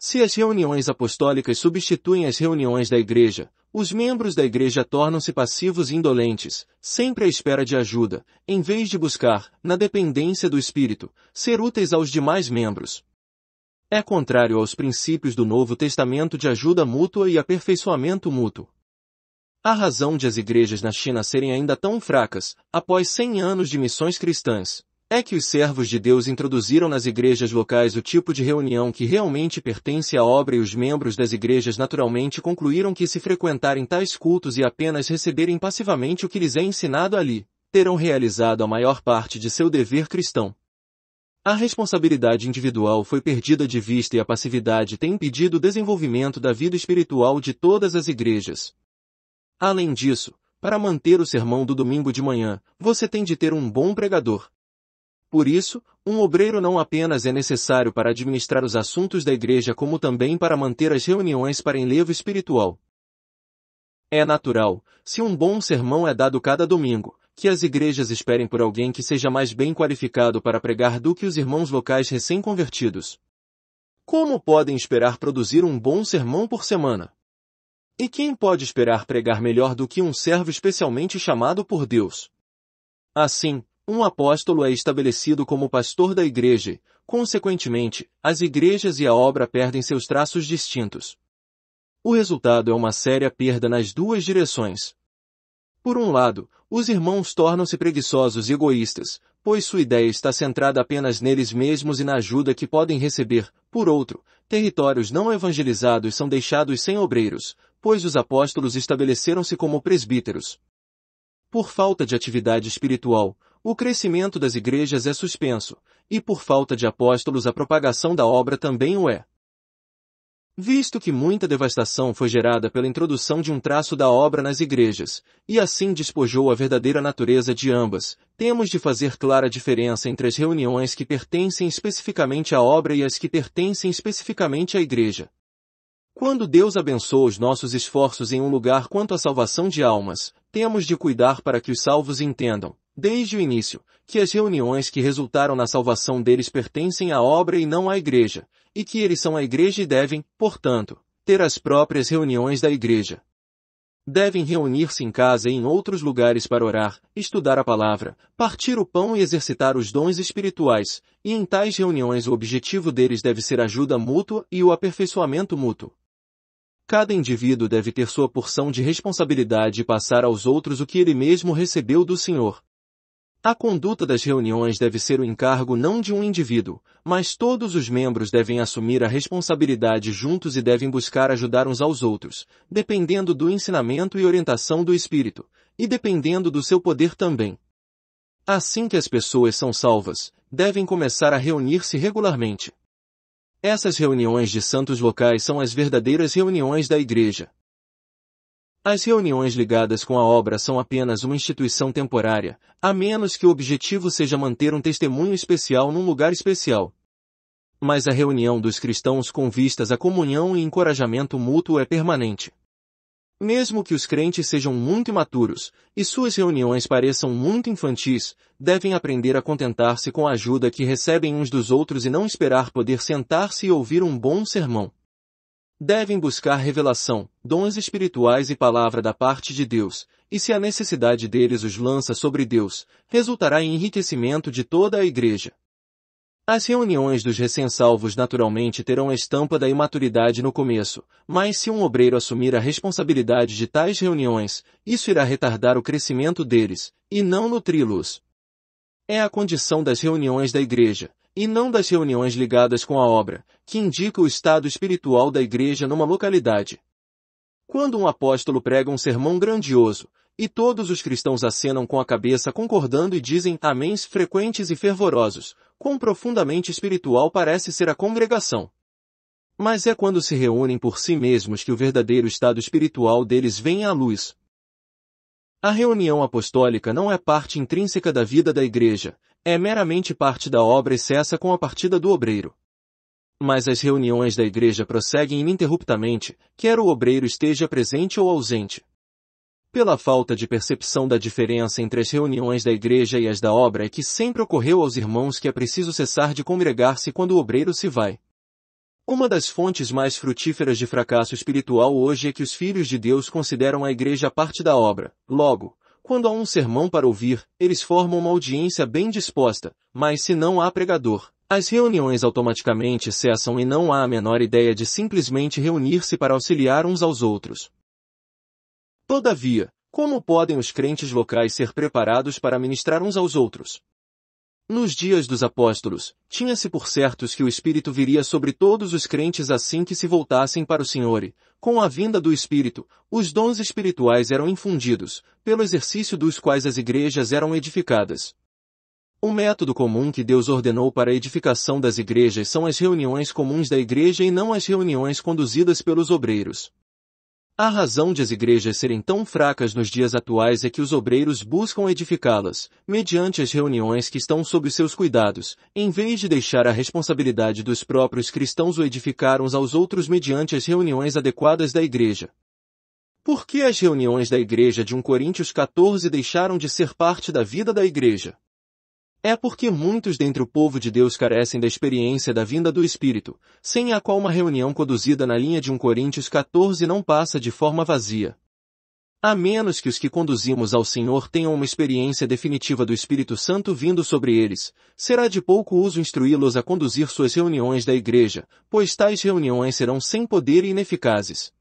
Se as reuniões apostólicas substituem as reuniões da igreja, os membros da igreja tornam-se passivos e indolentes, sempre à espera de ajuda, em vez de buscar, na dependência do Espírito, ser úteis aos demais membros. É contrário aos princípios do Novo Testamento de ajuda mútua e aperfeiçoamento mútuo. A razão de as igrejas na China serem ainda tão fracas, após 100 anos de missões cristãs, é que os servos de Deus introduziram nas igrejas locais o tipo de reunião que realmente pertence à obra e os membros das igrejas naturalmente concluíram que se frequentarem tais cultos e apenas receberem passivamente o que lhes é ensinado ali, terão realizado a maior parte de seu dever cristão. A responsabilidade individual foi perdida de vista e a passividade tem impedido o desenvolvimento da vida espiritual de todas as igrejas. Além disso, para manter o sermão do domingo de manhã, você tem de ter um bom pregador. Por isso, um obreiro não apenas é necessário para administrar os assuntos da igreja como também para manter as reuniões para enlevo espiritual. É natural, se um bom sermão é dado cada domingo, que as igrejas esperem por alguém que seja mais bem qualificado para pregar do que os irmãos locais recém-convertidos. Como podem esperar produzir um bom sermão por semana? E quem pode esperar pregar melhor do que um servo especialmente chamado por Deus? Assim, um apóstolo é estabelecido como pastor da igreja, consequentemente, as igrejas e a obra perdem seus traços distintos. O resultado é uma séria perda nas duas direções. Por um lado, os irmãos tornam-se preguiçosos e egoístas, pois sua ideia está centrada apenas neles mesmos e na ajuda que podem receber. Por outro, territórios não evangelizados são deixados sem obreiros, pois os apóstolos estabeleceram-se como presbíteros. Por falta de atividade espiritual, o crescimento das igrejas é suspenso, e por falta de apóstolos a propagação da obra também o é. Visto que muita devastação foi gerada pela introdução de um traço da obra nas igrejas, e assim despojou a verdadeira natureza de ambas, temos de fazer clara diferença entre as reuniões que pertencem especificamente à obra e as que pertencem especificamente à igreja. Quando Deus abençoa os nossos esforços em um lugar quanto à salvação de almas, temos de cuidar para que os salvos entendam, desde o início, que as reuniões que resultaram na salvação deles pertencem à obra e não à igreja, e que eles são a igreja e devem, portanto, ter as próprias reuniões da igreja. Devem reunir-se em casa e em outros lugares para orar, estudar a palavra, partir o pão e exercitar os dons espirituais, e em tais reuniões o objetivo deles deve ser ajuda mútua e o aperfeiçoamento mútuo. Cada indivíduo deve ter sua porção de responsabilidade e passar aos outros o que ele mesmo recebeu do Senhor, a conduta das reuniões deve ser o encargo não de um indivíduo, mas todos os membros devem assumir a responsabilidade juntos e devem buscar ajudar uns aos outros, dependendo do ensinamento e orientação do Espírito, e dependendo do seu poder também. Assim que as pessoas são salvas, devem começar a reunir-se regularmente. Essas reuniões de santos locais são as verdadeiras reuniões da Igreja, as reuniões ligadas com a obra são apenas uma instituição temporária, a menos que o objetivo seja manter um testemunho especial num lugar especial. Mas a reunião dos cristãos com vistas à comunhão e encorajamento mútuo é permanente. Mesmo que os crentes sejam muito imaturos e suas reuniões pareçam muito infantis, devem aprender a contentar-se com a ajuda que recebem uns dos outros e não esperar poder sentar-se e ouvir um bom sermão. Devem buscar revelação, dons espirituais e palavra da parte de Deus, e se a necessidade deles os lança sobre Deus, resultará em enriquecimento de toda a igreja. As reuniões dos recém-salvos naturalmente terão a estampa da imaturidade no começo, mas se um obreiro assumir a responsabilidade de tais reuniões, isso irá retardar o crescimento deles, e não nutri-los. É a condição das reuniões da igreja, e não das reuniões ligadas com a obra, que indica o estado espiritual da igreja numa localidade. Quando um apóstolo prega um sermão grandioso, e todos os cristãos acenam com a cabeça concordando e dizem améns frequentes e fervorosos, quão profundamente espiritual parece ser a congregação. Mas é quando se reúnem por si mesmos que o verdadeiro estado espiritual deles vem à luz. A reunião apostólica não é parte intrínseca da vida da igreja, é meramente parte da obra e cessa com a partida do obreiro. Mas as reuniões da igreja prosseguem ininterruptamente, quer o obreiro esteja presente ou ausente. Pela falta de percepção da diferença entre as reuniões da igreja e as da obra é que sempre ocorreu aos irmãos que é preciso cessar de congregar-se quando o obreiro se vai. Uma das fontes mais frutíferas de fracasso espiritual hoje é que os filhos de Deus consideram a igreja parte da obra. Logo, quando há um sermão para ouvir, eles formam uma audiência bem disposta, mas se não há pregador, as reuniões automaticamente cessam e não há a menor ideia de simplesmente reunir-se para auxiliar uns aos outros. Todavia, como podem os crentes locais ser preparados para ministrar uns aos outros? Nos dias dos apóstolos, tinha-se por certos que o Espírito viria sobre todos os crentes assim que se voltassem para o Senhor. Com a vinda do Espírito, os dons espirituais eram infundidos, pelo exercício dos quais as igrejas eram edificadas. O método comum que Deus ordenou para a edificação das igrejas são as reuniões comuns da igreja e não as reuniões conduzidas pelos obreiros. A razão de as igrejas serem tão fracas nos dias atuais é que os obreiros buscam edificá-las, mediante as reuniões que estão sob seus cuidados, em vez de deixar a responsabilidade dos próprios cristãos o edificar uns aos outros mediante as reuniões adequadas da igreja. Por que as reuniões da igreja de 1 Coríntios 14 deixaram de ser parte da vida da igreja? É porque muitos dentre o povo de Deus carecem da experiência da vinda do Espírito, sem a qual uma reunião conduzida na linha de 1 Coríntios 14 não passa de forma vazia. A menos que os que conduzimos ao Senhor tenham uma experiência definitiva do Espírito Santo vindo sobre eles, será de pouco uso instruí-los a conduzir suas reuniões da igreja, pois tais reuniões serão sem poder e ineficazes.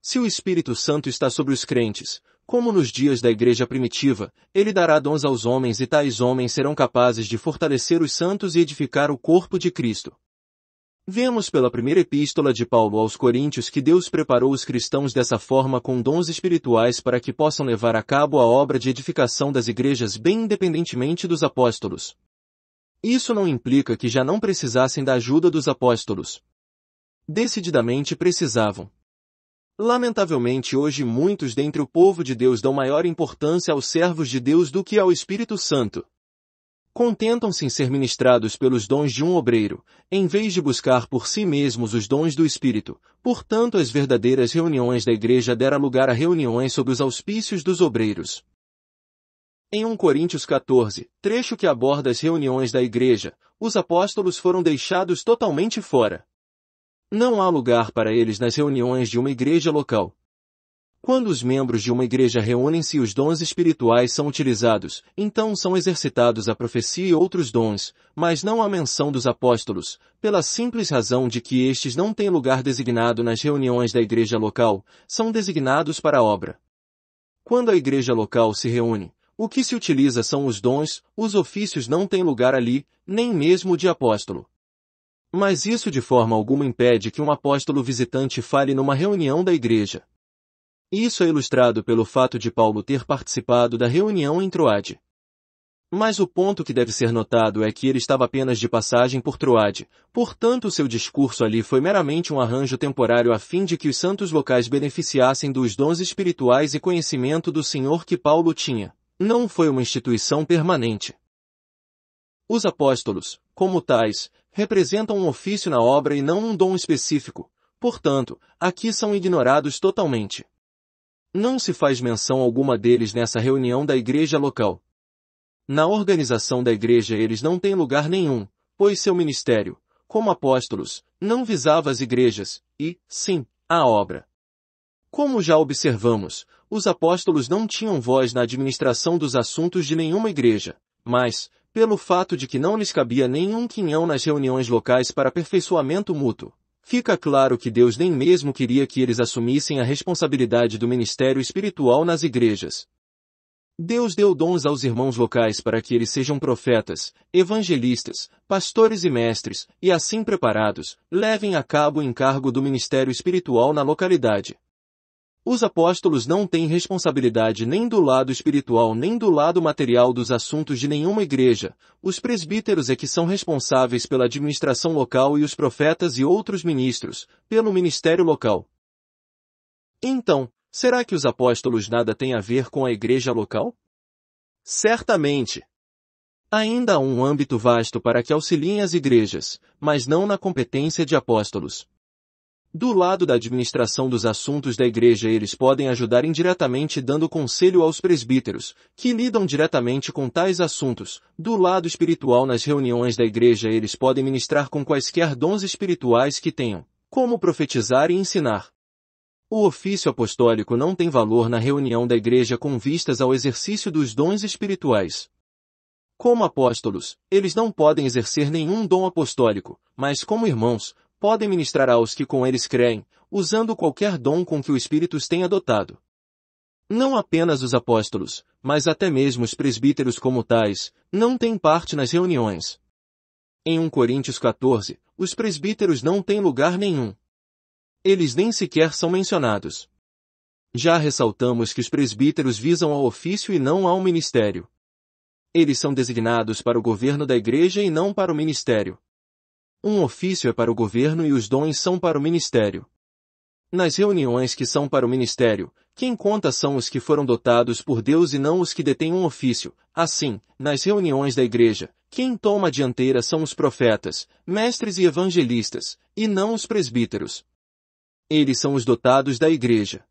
Se o Espírito Santo está sobre os crentes, como nos dias da igreja primitiva, ele dará dons aos homens e tais homens serão capazes de fortalecer os santos e edificar o corpo de Cristo. Vemos pela primeira epístola de Paulo aos Coríntios que Deus preparou os cristãos dessa forma com dons espirituais para que possam levar a cabo a obra de edificação das igrejas bem independentemente dos apóstolos. Isso não implica que já não precisassem da ajuda dos apóstolos. Decididamente precisavam. Lamentavelmente hoje muitos dentre o povo de Deus dão maior importância aos servos de Deus do que ao Espírito Santo. Contentam-se em ser ministrados pelos dons de um obreiro, em vez de buscar por si mesmos os dons do Espírito. Portanto, as verdadeiras reuniões da igreja deram lugar a reuniões sob os auspícios dos obreiros. Em 1 Coríntios 14, trecho que aborda as reuniões da igreja, os apóstolos foram deixados totalmente fora. Não há lugar para eles nas reuniões de uma igreja local. Quando os membros de uma igreja reúnem-se e os dons espirituais são utilizados, então são exercitados a profecia e outros dons, mas não há menção dos apóstolos, pela simples razão de que estes não têm lugar designado nas reuniões da igreja local, são designados para a obra. Quando a igreja local se reúne, o que se utiliza são os dons, os ofícios não têm lugar ali, nem mesmo de apóstolo. Mas isso de forma alguma impede que um apóstolo visitante fale numa reunião da igreja. Isso é ilustrado pelo fato de Paulo ter participado da reunião em Troade. Mas o ponto que deve ser notado é que ele estava apenas de passagem por Troade, portanto seu discurso ali foi meramente um arranjo temporário a fim de que os santos locais beneficiassem dos dons espirituais e conhecimento do Senhor que Paulo tinha. Não foi uma instituição permanente. Os apóstolos, como tais, representam um ofício na obra e não um dom específico, portanto, aqui são ignorados totalmente. Não se faz menção alguma deles nessa reunião da igreja local. Na organização da igreja eles não têm lugar nenhum, pois seu ministério, como apóstolos, não visava as igrejas, e, sim, a obra. Como já observamos, os apóstolos não tinham voz na administração dos assuntos de nenhuma igreja, mas, pelo fato de que não lhes cabia nenhum quinhão nas reuniões locais para aperfeiçoamento mútuo. Fica claro que Deus nem mesmo queria que eles assumissem a responsabilidade do ministério espiritual nas igrejas. Deus deu dons aos irmãos locais para que eles sejam profetas, evangelistas, pastores e mestres, e assim preparados, levem a cabo o encargo do ministério espiritual na localidade. Os apóstolos não têm responsabilidade nem do lado espiritual nem do lado material dos assuntos de nenhuma igreja. Os presbíteros é que são responsáveis pela administração local e os profetas e outros ministros, pelo ministério local. Então, será que os apóstolos nada têm a ver com a igreja local? Certamente. Ainda há um âmbito vasto para que auxiliem as igrejas, mas não na competência de apóstolos. Do lado da administração dos assuntos da igreja eles podem ajudar indiretamente dando conselho aos presbíteros, que lidam diretamente com tais assuntos. Do lado espiritual nas reuniões da igreja eles podem ministrar com quaisquer dons espirituais que tenham, como profetizar e ensinar. O ofício apostólico não tem valor na reunião da igreja com vistas ao exercício dos dons espirituais. Como apóstolos, eles não podem exercer nenhum dom apostólico, mas como irmãos, podem ministrar aos que com eles creem, usando qualquer dom com que o Espírito os tenha dotado. Não apenas os apóstolos, mas até mesmo os presbíteros como tais, não têm parte nas reuniões. Em 1 Coríntios 14, os presbíteros não têm lugar nenhum. Eles nem sequer são mencionados. Já ressaltamos que os presbíteros visam ao ofício e não ao ministério. Eles são designados para o governo da igreja e não para o ministério. Um ofício é para o governo e os dons são para o ministério. Nas reuniões que são para o ministério, quem conta são os que foram dotados por Deus e não os que detêm um ofício. Assim, nas reuniões da igreja, quem toma a dianteira são os profetas, mestres e evangelistas, e não os presbíteros. Eles são os dotados da igreja.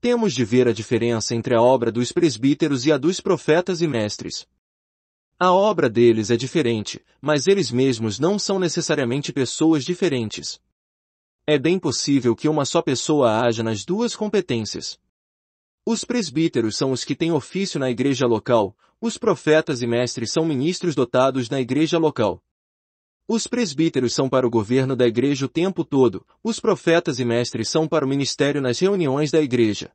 Temos de ver a diferença entre a obra dos presbíteros e a dos profetas e mestres. A obra deles é diferente, mas eles mesmos não são necessariamente pessoas diferentes. É bem possível que uma só pessoa haja nas duas competências. Os presbíteros são os que têm ofício na igreja local, os profetas e mestres são ministros dotados na igreja local. Os presbíteros são para o governo da igreja o tempo todo, os profetas e mestres são para o ministério nas reuniões da igreja.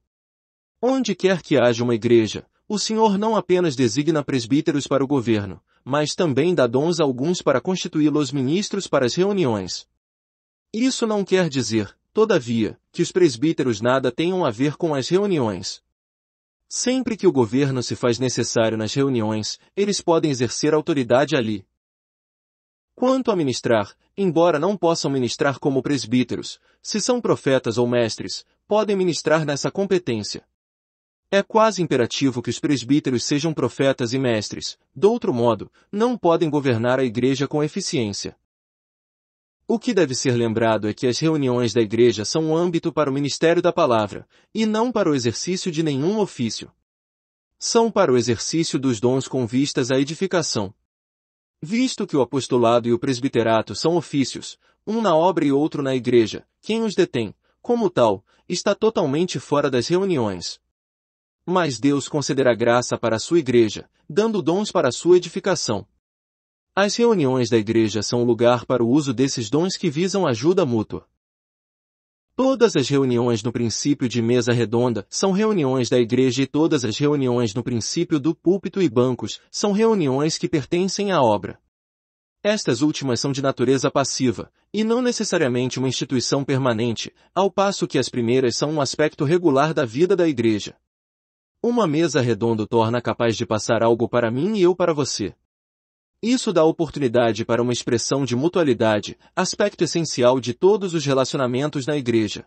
Onde quer que haja uma igreja, o Senhor não apenas designa presbíteros para o governo, mas também dá dons a alguns para constituí-los ministros para as reuniões. Isso não quer dizer, todavia, que os presbíteros nada tenham a ver com as reuniões. Sempre que o governo se faz necessário nas reuniões, eles podem exercer autoridade ali. Quanto a ministrar, embora não possam ministrar como presbíteros, se são profetas ou mestres, podem ministrar nessa competência. É quase imperativo que os presbíteros sejam profetas e mestres, do outro modo, não podem governar a igreja com eficiência. O que deve ser lembrado é que as reuniões da igreja são um âmbito para o ministério da palavra, e não para o exercício de nenhum ofício. São para o exercício dos dons com vistas à edificação. Visto que o apostolado e o presbiterato são ofícios, um na obra e outro na igreja, quem os detém, como tal, está totalmente fora das reuniões. Mas Deus concederá graça para a sua igreja, dando dons para a sua edificação. As reuniões da igreja são um lugar para o uso desses dons que visam ajuda mútua. Todas as reuniões no princípio de mesa redonda são reuniões da igreja e todas as reuniões no princípio do púlpito e bancos são reuniões que pertencem à obra. Estas últimas são de natureza passiva, e não necessariamente uma instituição permanente, ao passo que as primeiras são um aspecto regular da vida da igreja. Uma mesa redonda torna capaz de passar algo para mim e eu para você. Isso dá oportunidade para uma expressão de mutualidade, aspecto essencial de todos os relacionamentos na igreja.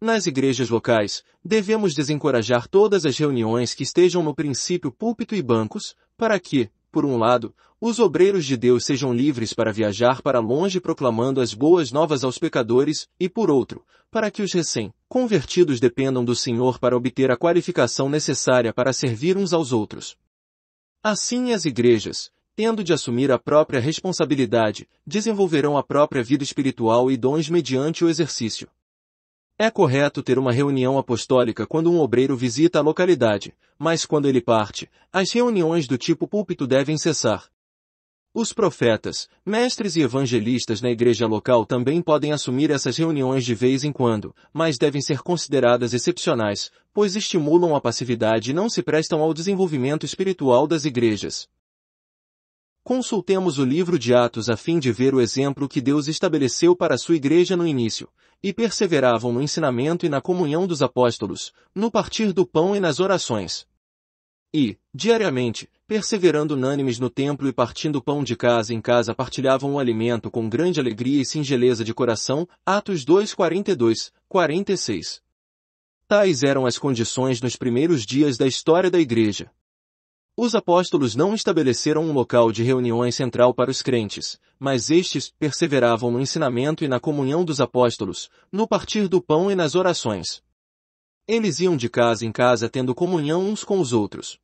Nas igrejas locais, devemos desencorajar todas as reuniões que estejam no princípio púlpito e bancos, para que, por um lado, os obreiros de Deus sejam livres para viajar para longe proclamando as boas novas aos pecadores, e por outro, para que os recém-convertidos dependam do Senhor para obter a qualificação necessária para servir uns aos outros. Assim as igrejas, tendo de assumir a própria responsabilidade, desenvolverão a própria vida espiritual e dons mediante o exercício. É correto ter uma reunião apostólica quando um obreiro visita a localidade, mas quando ele parte, as reuniões do tipo púlpito devem cessar, os profetas, mestres e evangelistas na igreja local também podem assumir essas reuniões de vez em quando, mas devem ser consideradas excepcionais, pois estimulam a passividade e não se prestam ao desenvolvimento espiritual das igrejas. Consultemos o livro de Atos a fim de ver o exemplo que Deus estabeleceu para sua igreja no início, e perseveravam no ensinamento e na comunhão dos apóstolos, no partir do pão e nas orações. E, diariamente, perseverando unânimes no templo e partindo pão de casa em casa partilhavam o alimento com grande alegria e singeleza de coração, Atos 2, 42, 46. Tais eram as condições nos primeiros dias da história da igreja. Os apóstolos não estabeleceram um local de reuniões central para os crentes, mas estes perseveravam no ensinamento e na comunhão dos apóstolos, no partir do pão e nas orações. Eles iam de casa em casa tendo comunhão uns com os outros.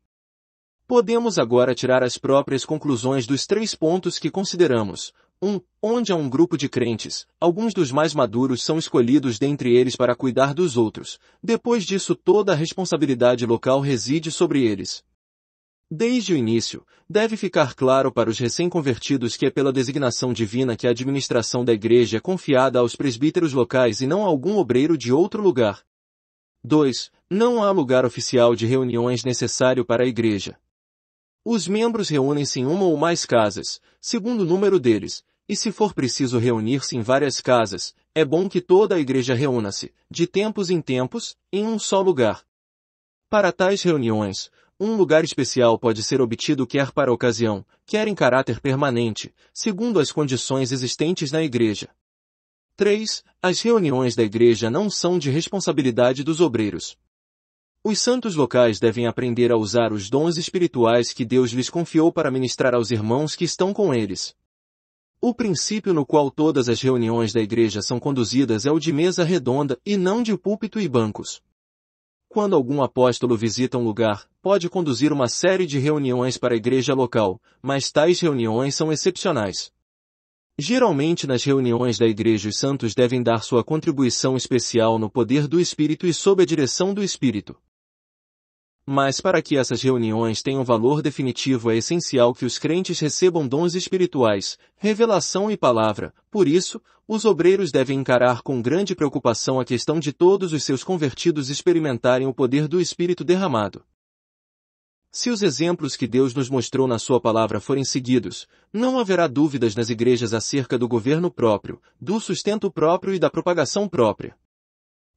Podemos agora tirar as próprias conclusões dos três pontos que consideramos. 1. Um, onde há um grupo de crentes, alguns dos mais maduros são escolhidos dentre eles para cuidar dos outros. Depois disso toda a responsabilidade local reside sobre eles. Desde o início, deve ficar claro para os recém-convertidos que é pela designação divina que a administração da igreja é confiada aos presbíteros locais e não a algum obreiro de outro lugar. 2. Não há lugar oficial de reuniões necessário para a igreja. Os membros reúnem-se em uma ou mais casas, segundo o número deles, e se for preciso reunir-se em várias casas, é bom que toda a igreja reúna-se, de tempos em tempos, em um só lugar. Para tais reuniões, um lugar especial pode ser obtido quer para ocasião, quer em caráter permanente, segundo as condições existentes na igreja. 3. As reuniões da igreja não são de responsabilidade dos obreiros. Os santos locais devem aprender a usar os dons espirituais que Deus lhes confiou para ministrar aos irmãos que estão com eles. O princípio no qual todas as reuniões da igreja são conduzidas é o de mesa redonda e não de púlpito e bancos. Quando algum apóstolo visita um lugar, pode conduzir uma série de reuniões para a igreja local, mas tais reuniões são excepcionais. Geralmente nas reuniões da igreja os santos devem dar sua contribuição especial no poder do Espírito e sob a direção do Espírito. Mas para que essas reuniões tenham valor definitivo é essencial que os crentes recebam dons espirituais, revelação e palavra. Por isso, os obreiros devem encarar com grande preocupação a questão de todos os seus convertidos experimentarem o poder do Espírito derramado. Se os exemplos que Deus nos mostrou na sua palavra forem seguidos, não haverá dúvidas nas igrejas acerca do governo próprio, do sustento próprio e da propagação própria.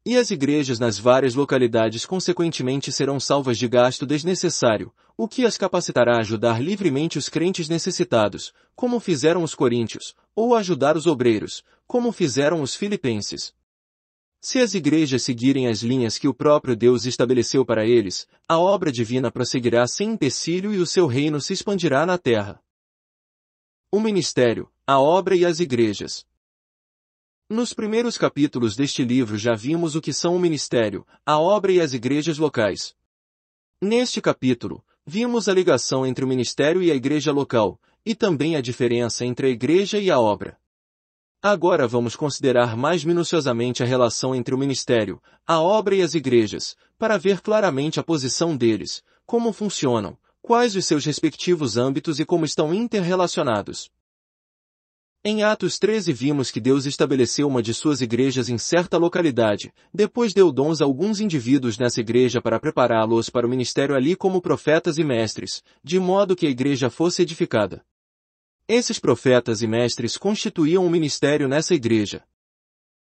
E as igrejas nas várias localidades consequentemente serão salvas de gasto desnecessário, o que as capacitará a ajudar livremente os crentes necessitados, como fizeram os coríntios, ou ajudar os obreiros, como fizeram os filipenses. Se as igrejas seguirem as linhas que o próprio Deus estabeleceu para eles, a obra divina prosseguirá sem empecilho e o seu reino se expandirá na terra. O ministério, a obra e as igrejas. Nos primeiros capítulos deste livro já vimos o que são o ministério, a obra e as igrejas locais. Neste capítulo, vimos a ligação entre o ministério e a igreja local, e também a diferença entre a igreja e a obra. Agora vamos considerar mais minuciosamente a relação entre o ministério, a obra e as igrejas, para ver claramente a posição deles, como funcionam, quais os seus respectivos âmbitos e como estão interrelacionados. Em Atos 13 vimos que Deus estabeleceu uma de suas igrejas em certa localidade, depois deu dons a alguns indivíduos nessa igreja para prepará-los para o ministério ali como profetas e mestres, de modo que a igreja fosse edificada. Esses profetas e mestres constituíam um ministério nessa igreja.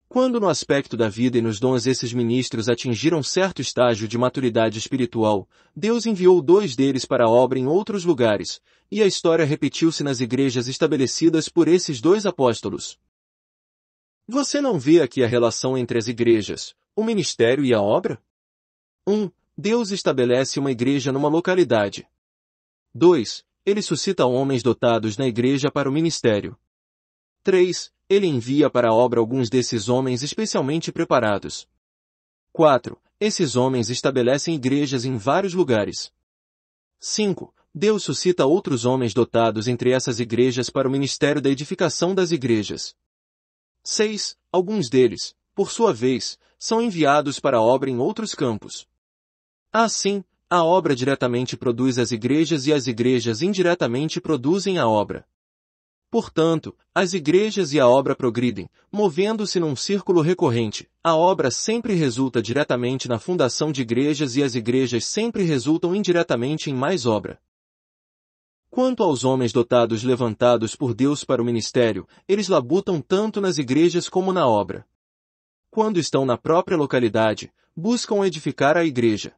Quando no aspecto da vida e nos dons esses ministros atingiram certo estágio de maturidade espiritual, Deus enviou dois deles para a obra em outros lugares, e a história repetiu-se nas igrejas estabelecidas por esses dois apóstolos. Você não vê aqui a relação entre as igrejas, o ministério e a obra? 1. Um, Deus estabelece uma igreja numa localidade. 2. Ele suscita homens dotados na igreja para o ministério. 3. Ele envia para a obra alguns desses homens especialmente preparados. 4. Esses homens estabelecem igrejas em vários lugares. 5. Deus suscita outros homens dotados entre essas igrejas para o ministério da edificação das igrejas. 6. Alguns deles, por sua vez, são enviados para a obra em outros campos. Assim, a obra diretamente produz as igrejas e as igrejas indiretamente produzem a obra. Portanto, as igrejas e a obra progridem, movendo-se num círculo recorrente. A obra sempre resulta diretamente na fundação de igrejas e as igrejas sempre resultam indiretamente em mais obra. Quanto aos homens dotados levantados por Deus para o ministério, eles labutam tanto nas igrejas como na obra. Quando estão na própria localidade, buscam edificar a igreja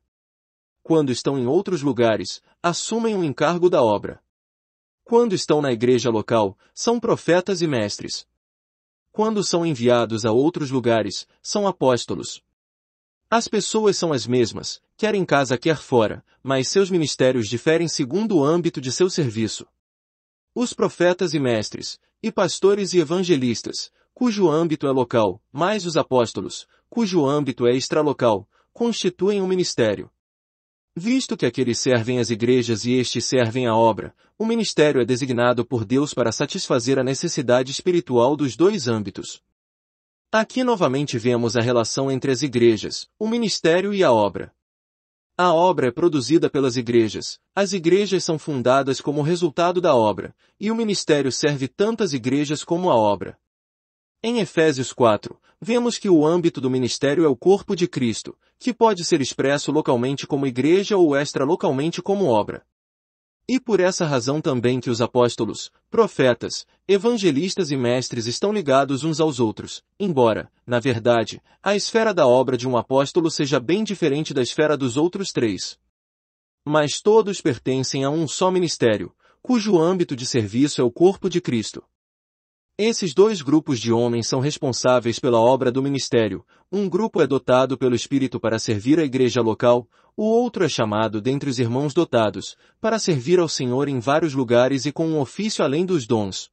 quando estão em outros lugares, assumem o encargo da obra. Quando estão na igreja local, são profetas e mestres. Quando são enviados a outros lugares, são apóstolos. As pessoas são as mesmas, quer em casa quer fora, mas seus ministérios diferem segundo o âmbito de seu serviço. Os profetas e mestres, e pastores e evangelistas, cujo âmbito é local, mais os apóstolos, cujo âmbito é extralocal, constituem um ministério. Visto que aqueles servem as igrejas e estes servem a obra, o ministério é designado por Deus para satisfazer a necessidade espiritual dos dois âmbitos. Aqui novamente vemos a relação entre as igrejas, o ministério e a obra. A obra é produzida pelas igrejas, as igrejas são fundadas como resultado da obra, e o ministério serve tantas igrejas como a obra. Em Efésios 4, vemos que o âmbito do ministério é o corpo de Cristo, que pode ser expresso localmente como igreja ou extra-localmente como obra. E por essa razão também que os apóstolos, profetas, evangelistas e mestres estão ligados uns aos outros, embora, na verdade, a esfera da obra de um apóstolo seja bem diferente da esfera dos outros três. Mas todos pertencem a um só ministério, cujo âmbito de serviço é o corpo de Cristo. Esses dois grupos de homens são responsáveis pela obra do ministério. Um grupo é dotado pelo Espírito para servir a igreja local, o outro é chamado dentre os irmãos dotados, para servir ao Senhor em vários lugares e com um ofício além dos dons.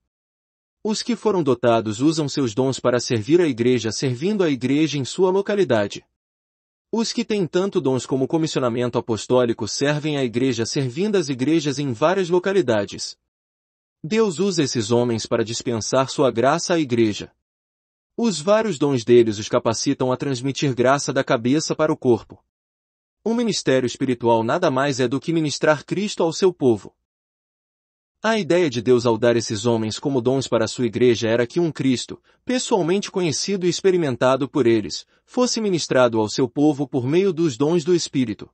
Os que foram dotados usam seus dons para servir a igreja servindo a igreja em sua localidade. Os que têm tanto dons como comissionamento apostólico servem a igreja servindo as igrejas em várias localidades. Deus usa esses homens para dispensar sua graça à igreja. Os vários dons deles os capacitam a transmitir graça da cabeça para o corpo. O ministério espiritual nada mais é do que ministrar Cristo ao seu povo. A ideia de Deus ao dar esses homens como dons para a sua igreja era que um Cristo, pessoalmente conhecido e experimentado por eles, fosse ministrado ao seu povo por meio dos dons do Espírito.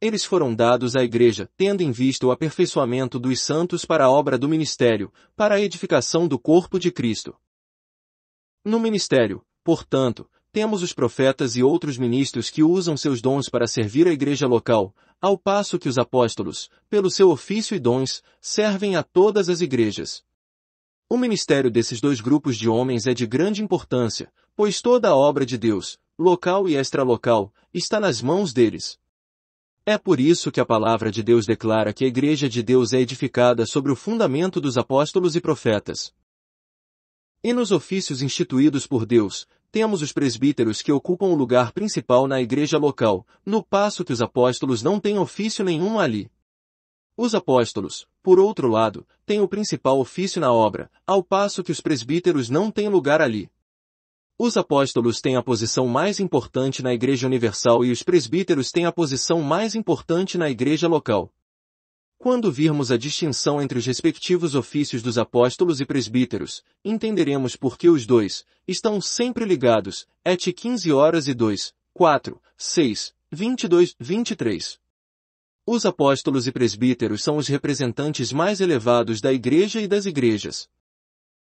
Eles foram dados à Igreja, tendo em vista o aperfeiçoamento dos santos para a obra do ministério, para a edificação do corpo de Cristo. No ministério, portanto, temos os profetas e outros ministros que usam seus dons para servir a Igreja local, ao passo que os apóstolos, pelo seu ofício e dons, servem a todas as igrejas. O ministério desses dois grupos de homens é de grande importância, pois toda a obra de Deus, local e extralocal, está nas mãos deles. É por isso que a palavra de Deus declara que a igreja de Deus é edificada sobre o fundamento dos apóstolos e profetas. E nos ofícios instituídos por Deus, temos os presbíteros que ocupam o lugar principal na igreja local, no passo que os apóstolos não têm ofício nenhum ali. Os apóstolos, por outro lado, têm o principal ofício na obra, ao passo que os presbíteros não têm lugar ali. Os apóstolos têm a posição mais importante na Igreja Universal e os presbíteros têm a posição mais importante na Igreja local. Quando virmos a distinção entre os respectivos ofícios dos apóstolos e presbíteros, entenderemos por que os dois estão sempre ligados, et 15 horas e 2, 4, 6, 22, 23. Os apóstolos e presbíteros são os representantes mais elevados da Igreja e das igrejas.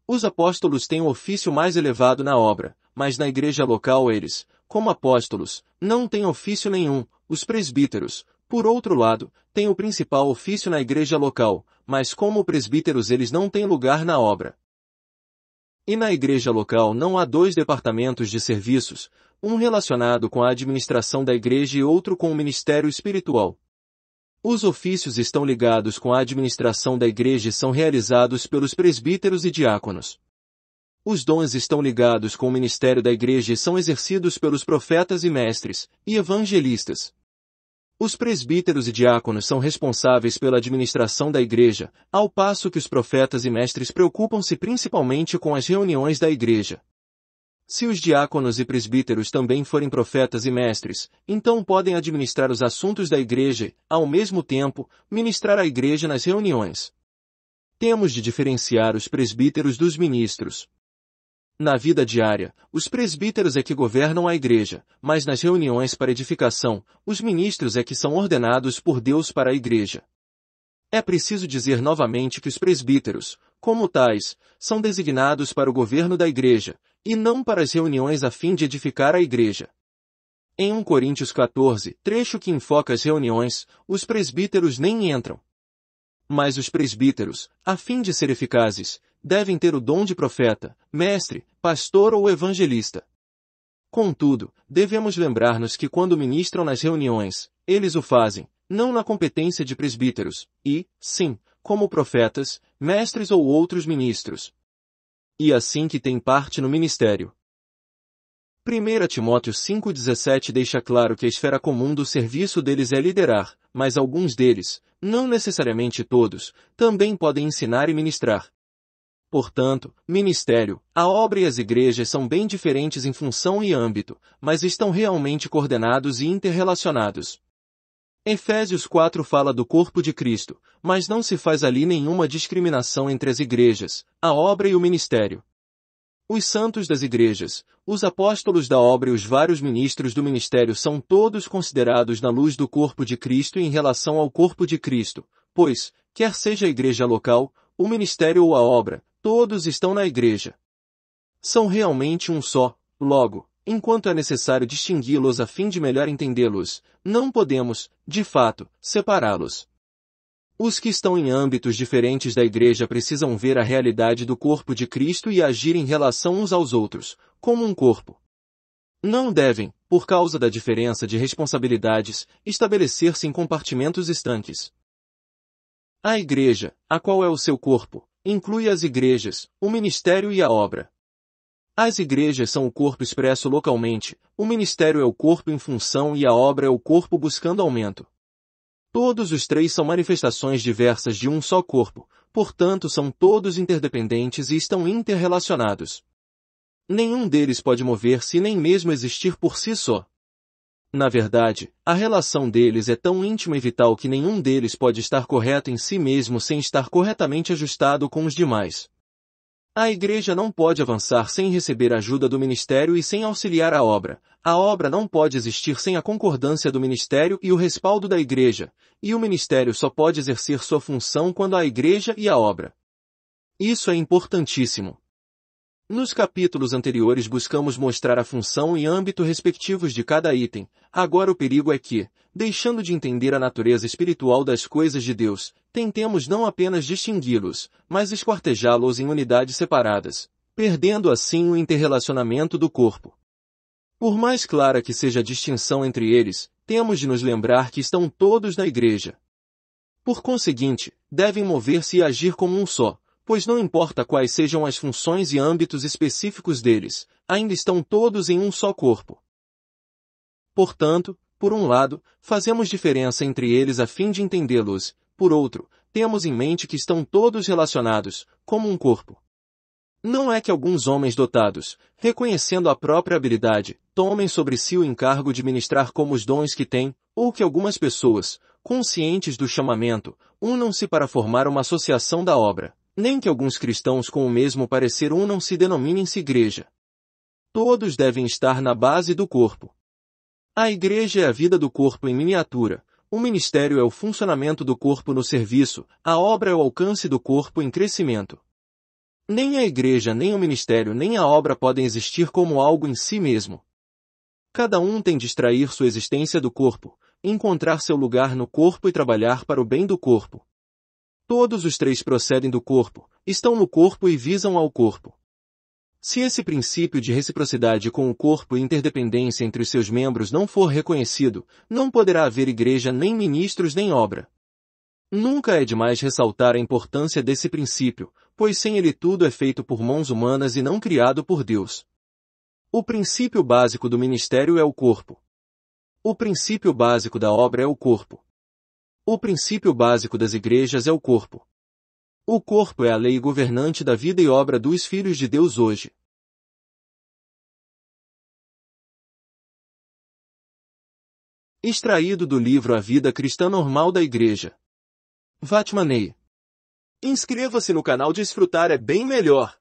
Os apóstolos têm o ofício mais elevado na obra, mas na igreja local eles, como apóstolos, não têm ofício nenhum. Os presbíteros, por outro lado, têm o principal ofício na igreja local, mas como presbíteros eles não têm lugar na obra. E na igreja local não há dois departamentos de serviços, um relacionado com a administração da igreja e outro com o ministério espiritual. Os ofícios estão ligados com a administração da igreja e são realizados pelos presbíteros e diáconos. Os dons estão ligados com o ministério da igreja e são exercidos pelos profetas e mestres, e evangelistas. Os presbíteros e diáconos são responsáveis pela administração da igreja, ao passo que os profetas e mestres preocupam-se principalmente com as reuniões da igreja. Se os diáconos e presbíteros também forem profetas e mestres, então podem administrar os assuntos da igreja, ao mesmo tempo, ministrar a igreja nas reuniões. Temos de diferenciar os presbíteros dos ministros. Na vida diária, os presbíteros é que governam a igreja, mas nas reuniões para edificação, os ministros é que são ordenados por Deus para a igreja. É preciso dizer novamente que os presbíteros, como tais, são designados para o governo da igreja, e não para as reuniões a fim de edificar a igreja. Em 1 Coríntios 14, trecho que enfoca as reuniões, os presbíteros nem entram. Mas os presbíteros, a fim de ser eficazes, devem ter o dom de profeta, mestre, pastor ou evangelista. Contudo, devemos lembrar-nos que quando ministram nas reuniões, eles o fazem, não na competência de presbíteros, e, sim, como profetas, mestres ou outros ministros, e assim que tem parte no ministério. 1 Timóteo 5,17 deixa claro que a esfera comum do serviço deles é liderar, mas alguns deles, não necessariamente todos, também podem ensinar e ministrar. Portanto, ministério, a obra e as igrejas são bem diferentes em função e âmbito, mas estão realmente coordenados e interrelacionados. Efésios 4 fala do corpo de Cristo, mas não se faz ali nenhuma discriminação entre as igrejas, a obra e o ministério. Os santos das igrejas, os apóstolos da obra e os vários ministros do ministério são todos considerados na luz do corpo de Cristo em relação ao corpo de Cristo, pois, quer seja a igreja local, o ministério ou a obra, todos estão na igreja. São realmente um só, logo, enquanto é necessário distingui-los a fim de melhor entendê-los, não podemos, de fato, separá-los. Os que estão em âmbitos diferentes da igreja precisam ver a realidade do corpo de Cristo e agir em relação uns aos outros, como um corpo. Não devem, por causa da diferença de responsabilidades, estabelecer-se em compartimentos estanques. A igreja, a qual é o seu corpo, inclui as igrejas, o ministério e a obra. As igrejas são o corpo expresso localmente, o ministério é o corpo em função e a obra é o corpo buscando aumento. Todos os três são manifestações diversas de um só corpo, portanto são todos interdependentes e estão interrelacionados. Nenhum deles pode mover-se nem mesmo existir por si só. Na verdade, a relação deles é tão íntima e vital que nenhum deles pode estar correto em si mesmo sem estar corretamente ajustado com os demais. A igreja não pode avançar sem receber ajuda do ministério e sem auxiliar a obra. A obra não pode existir sem a concordância do ministério e o respaldo da igreja, e o ministério só pode exercer sua função quando a igreja e a obra. Isso é importantíssimo. Nos capítulos anteriores buscamos mostrar a função e âmbito respectivos de cada item. Agora o perigo é que, deixando de entender a natureza espiritual das coisas de Deus, Tentemos não apenas distingui-los, mas esquartejá-los em unidades separadas, perdendo assim o interrelacionamento do corpo. Por mais clara que seja a distinção entre eles, temos de nos lembrar que estão todos na igreja. Por conseguinte, devem mover-se e agir como um só, pois não importa quais sejam as funções e âmbitos específicos deles, ainda estão todos em um só corpo. Portanto, por um lado, fazemos diferença entre eles a fim de entendê-los, por outro, temos em mente que estão todos relacionados, como um corpo. Não é que alguns homens dotados, reconhecendo a própria habilidade, tomem sobre si o encargo de ministrar como os dons que têm, ou que algumas pessoas, conscientes do chamamento, unam-se para formar uma associação da obra, nem que alguns cristãos com o mesmo parecer unam-se denominem-se igreja. Todos devem estar na base do corpo. A igreja é a vida do corpo em miniatura, o ministério é o funcionamento do corpo no serviço, a obra é o alcance do corpo em crescimento. Nem a igreja, nem o ministério, nem a obra podem existir como algo em si mesmo. Cada um tem de extrair sua existência do corpo, encontrar seu lugar no corpo e trabalhar para o bem do corpo. Todos os três procedem do corpo, estão no corpo e visam ao corpo. Se esse princípio de reciprocidade com o corpo e interdependência entre os seus membros não for reconhecido, não poderá haver igreja nem ministros nem obra. Nunca é demais ressaltar a importância desse princípio, pois sem ele tudo é feito por mãos humanas e não criado por Deus. O princípio básico do ministério é o corpo. O princípio básico da obra é o corpo. O princípio básico das igrejas é o corpo. O corpo é a lei governante da vida e obra dos filhos de Deus hoje. Extraído do livro A Vida Cristã Normal da Igreja. Vatmanei. Inscreva-se no canal Desfrutar é bem melhor.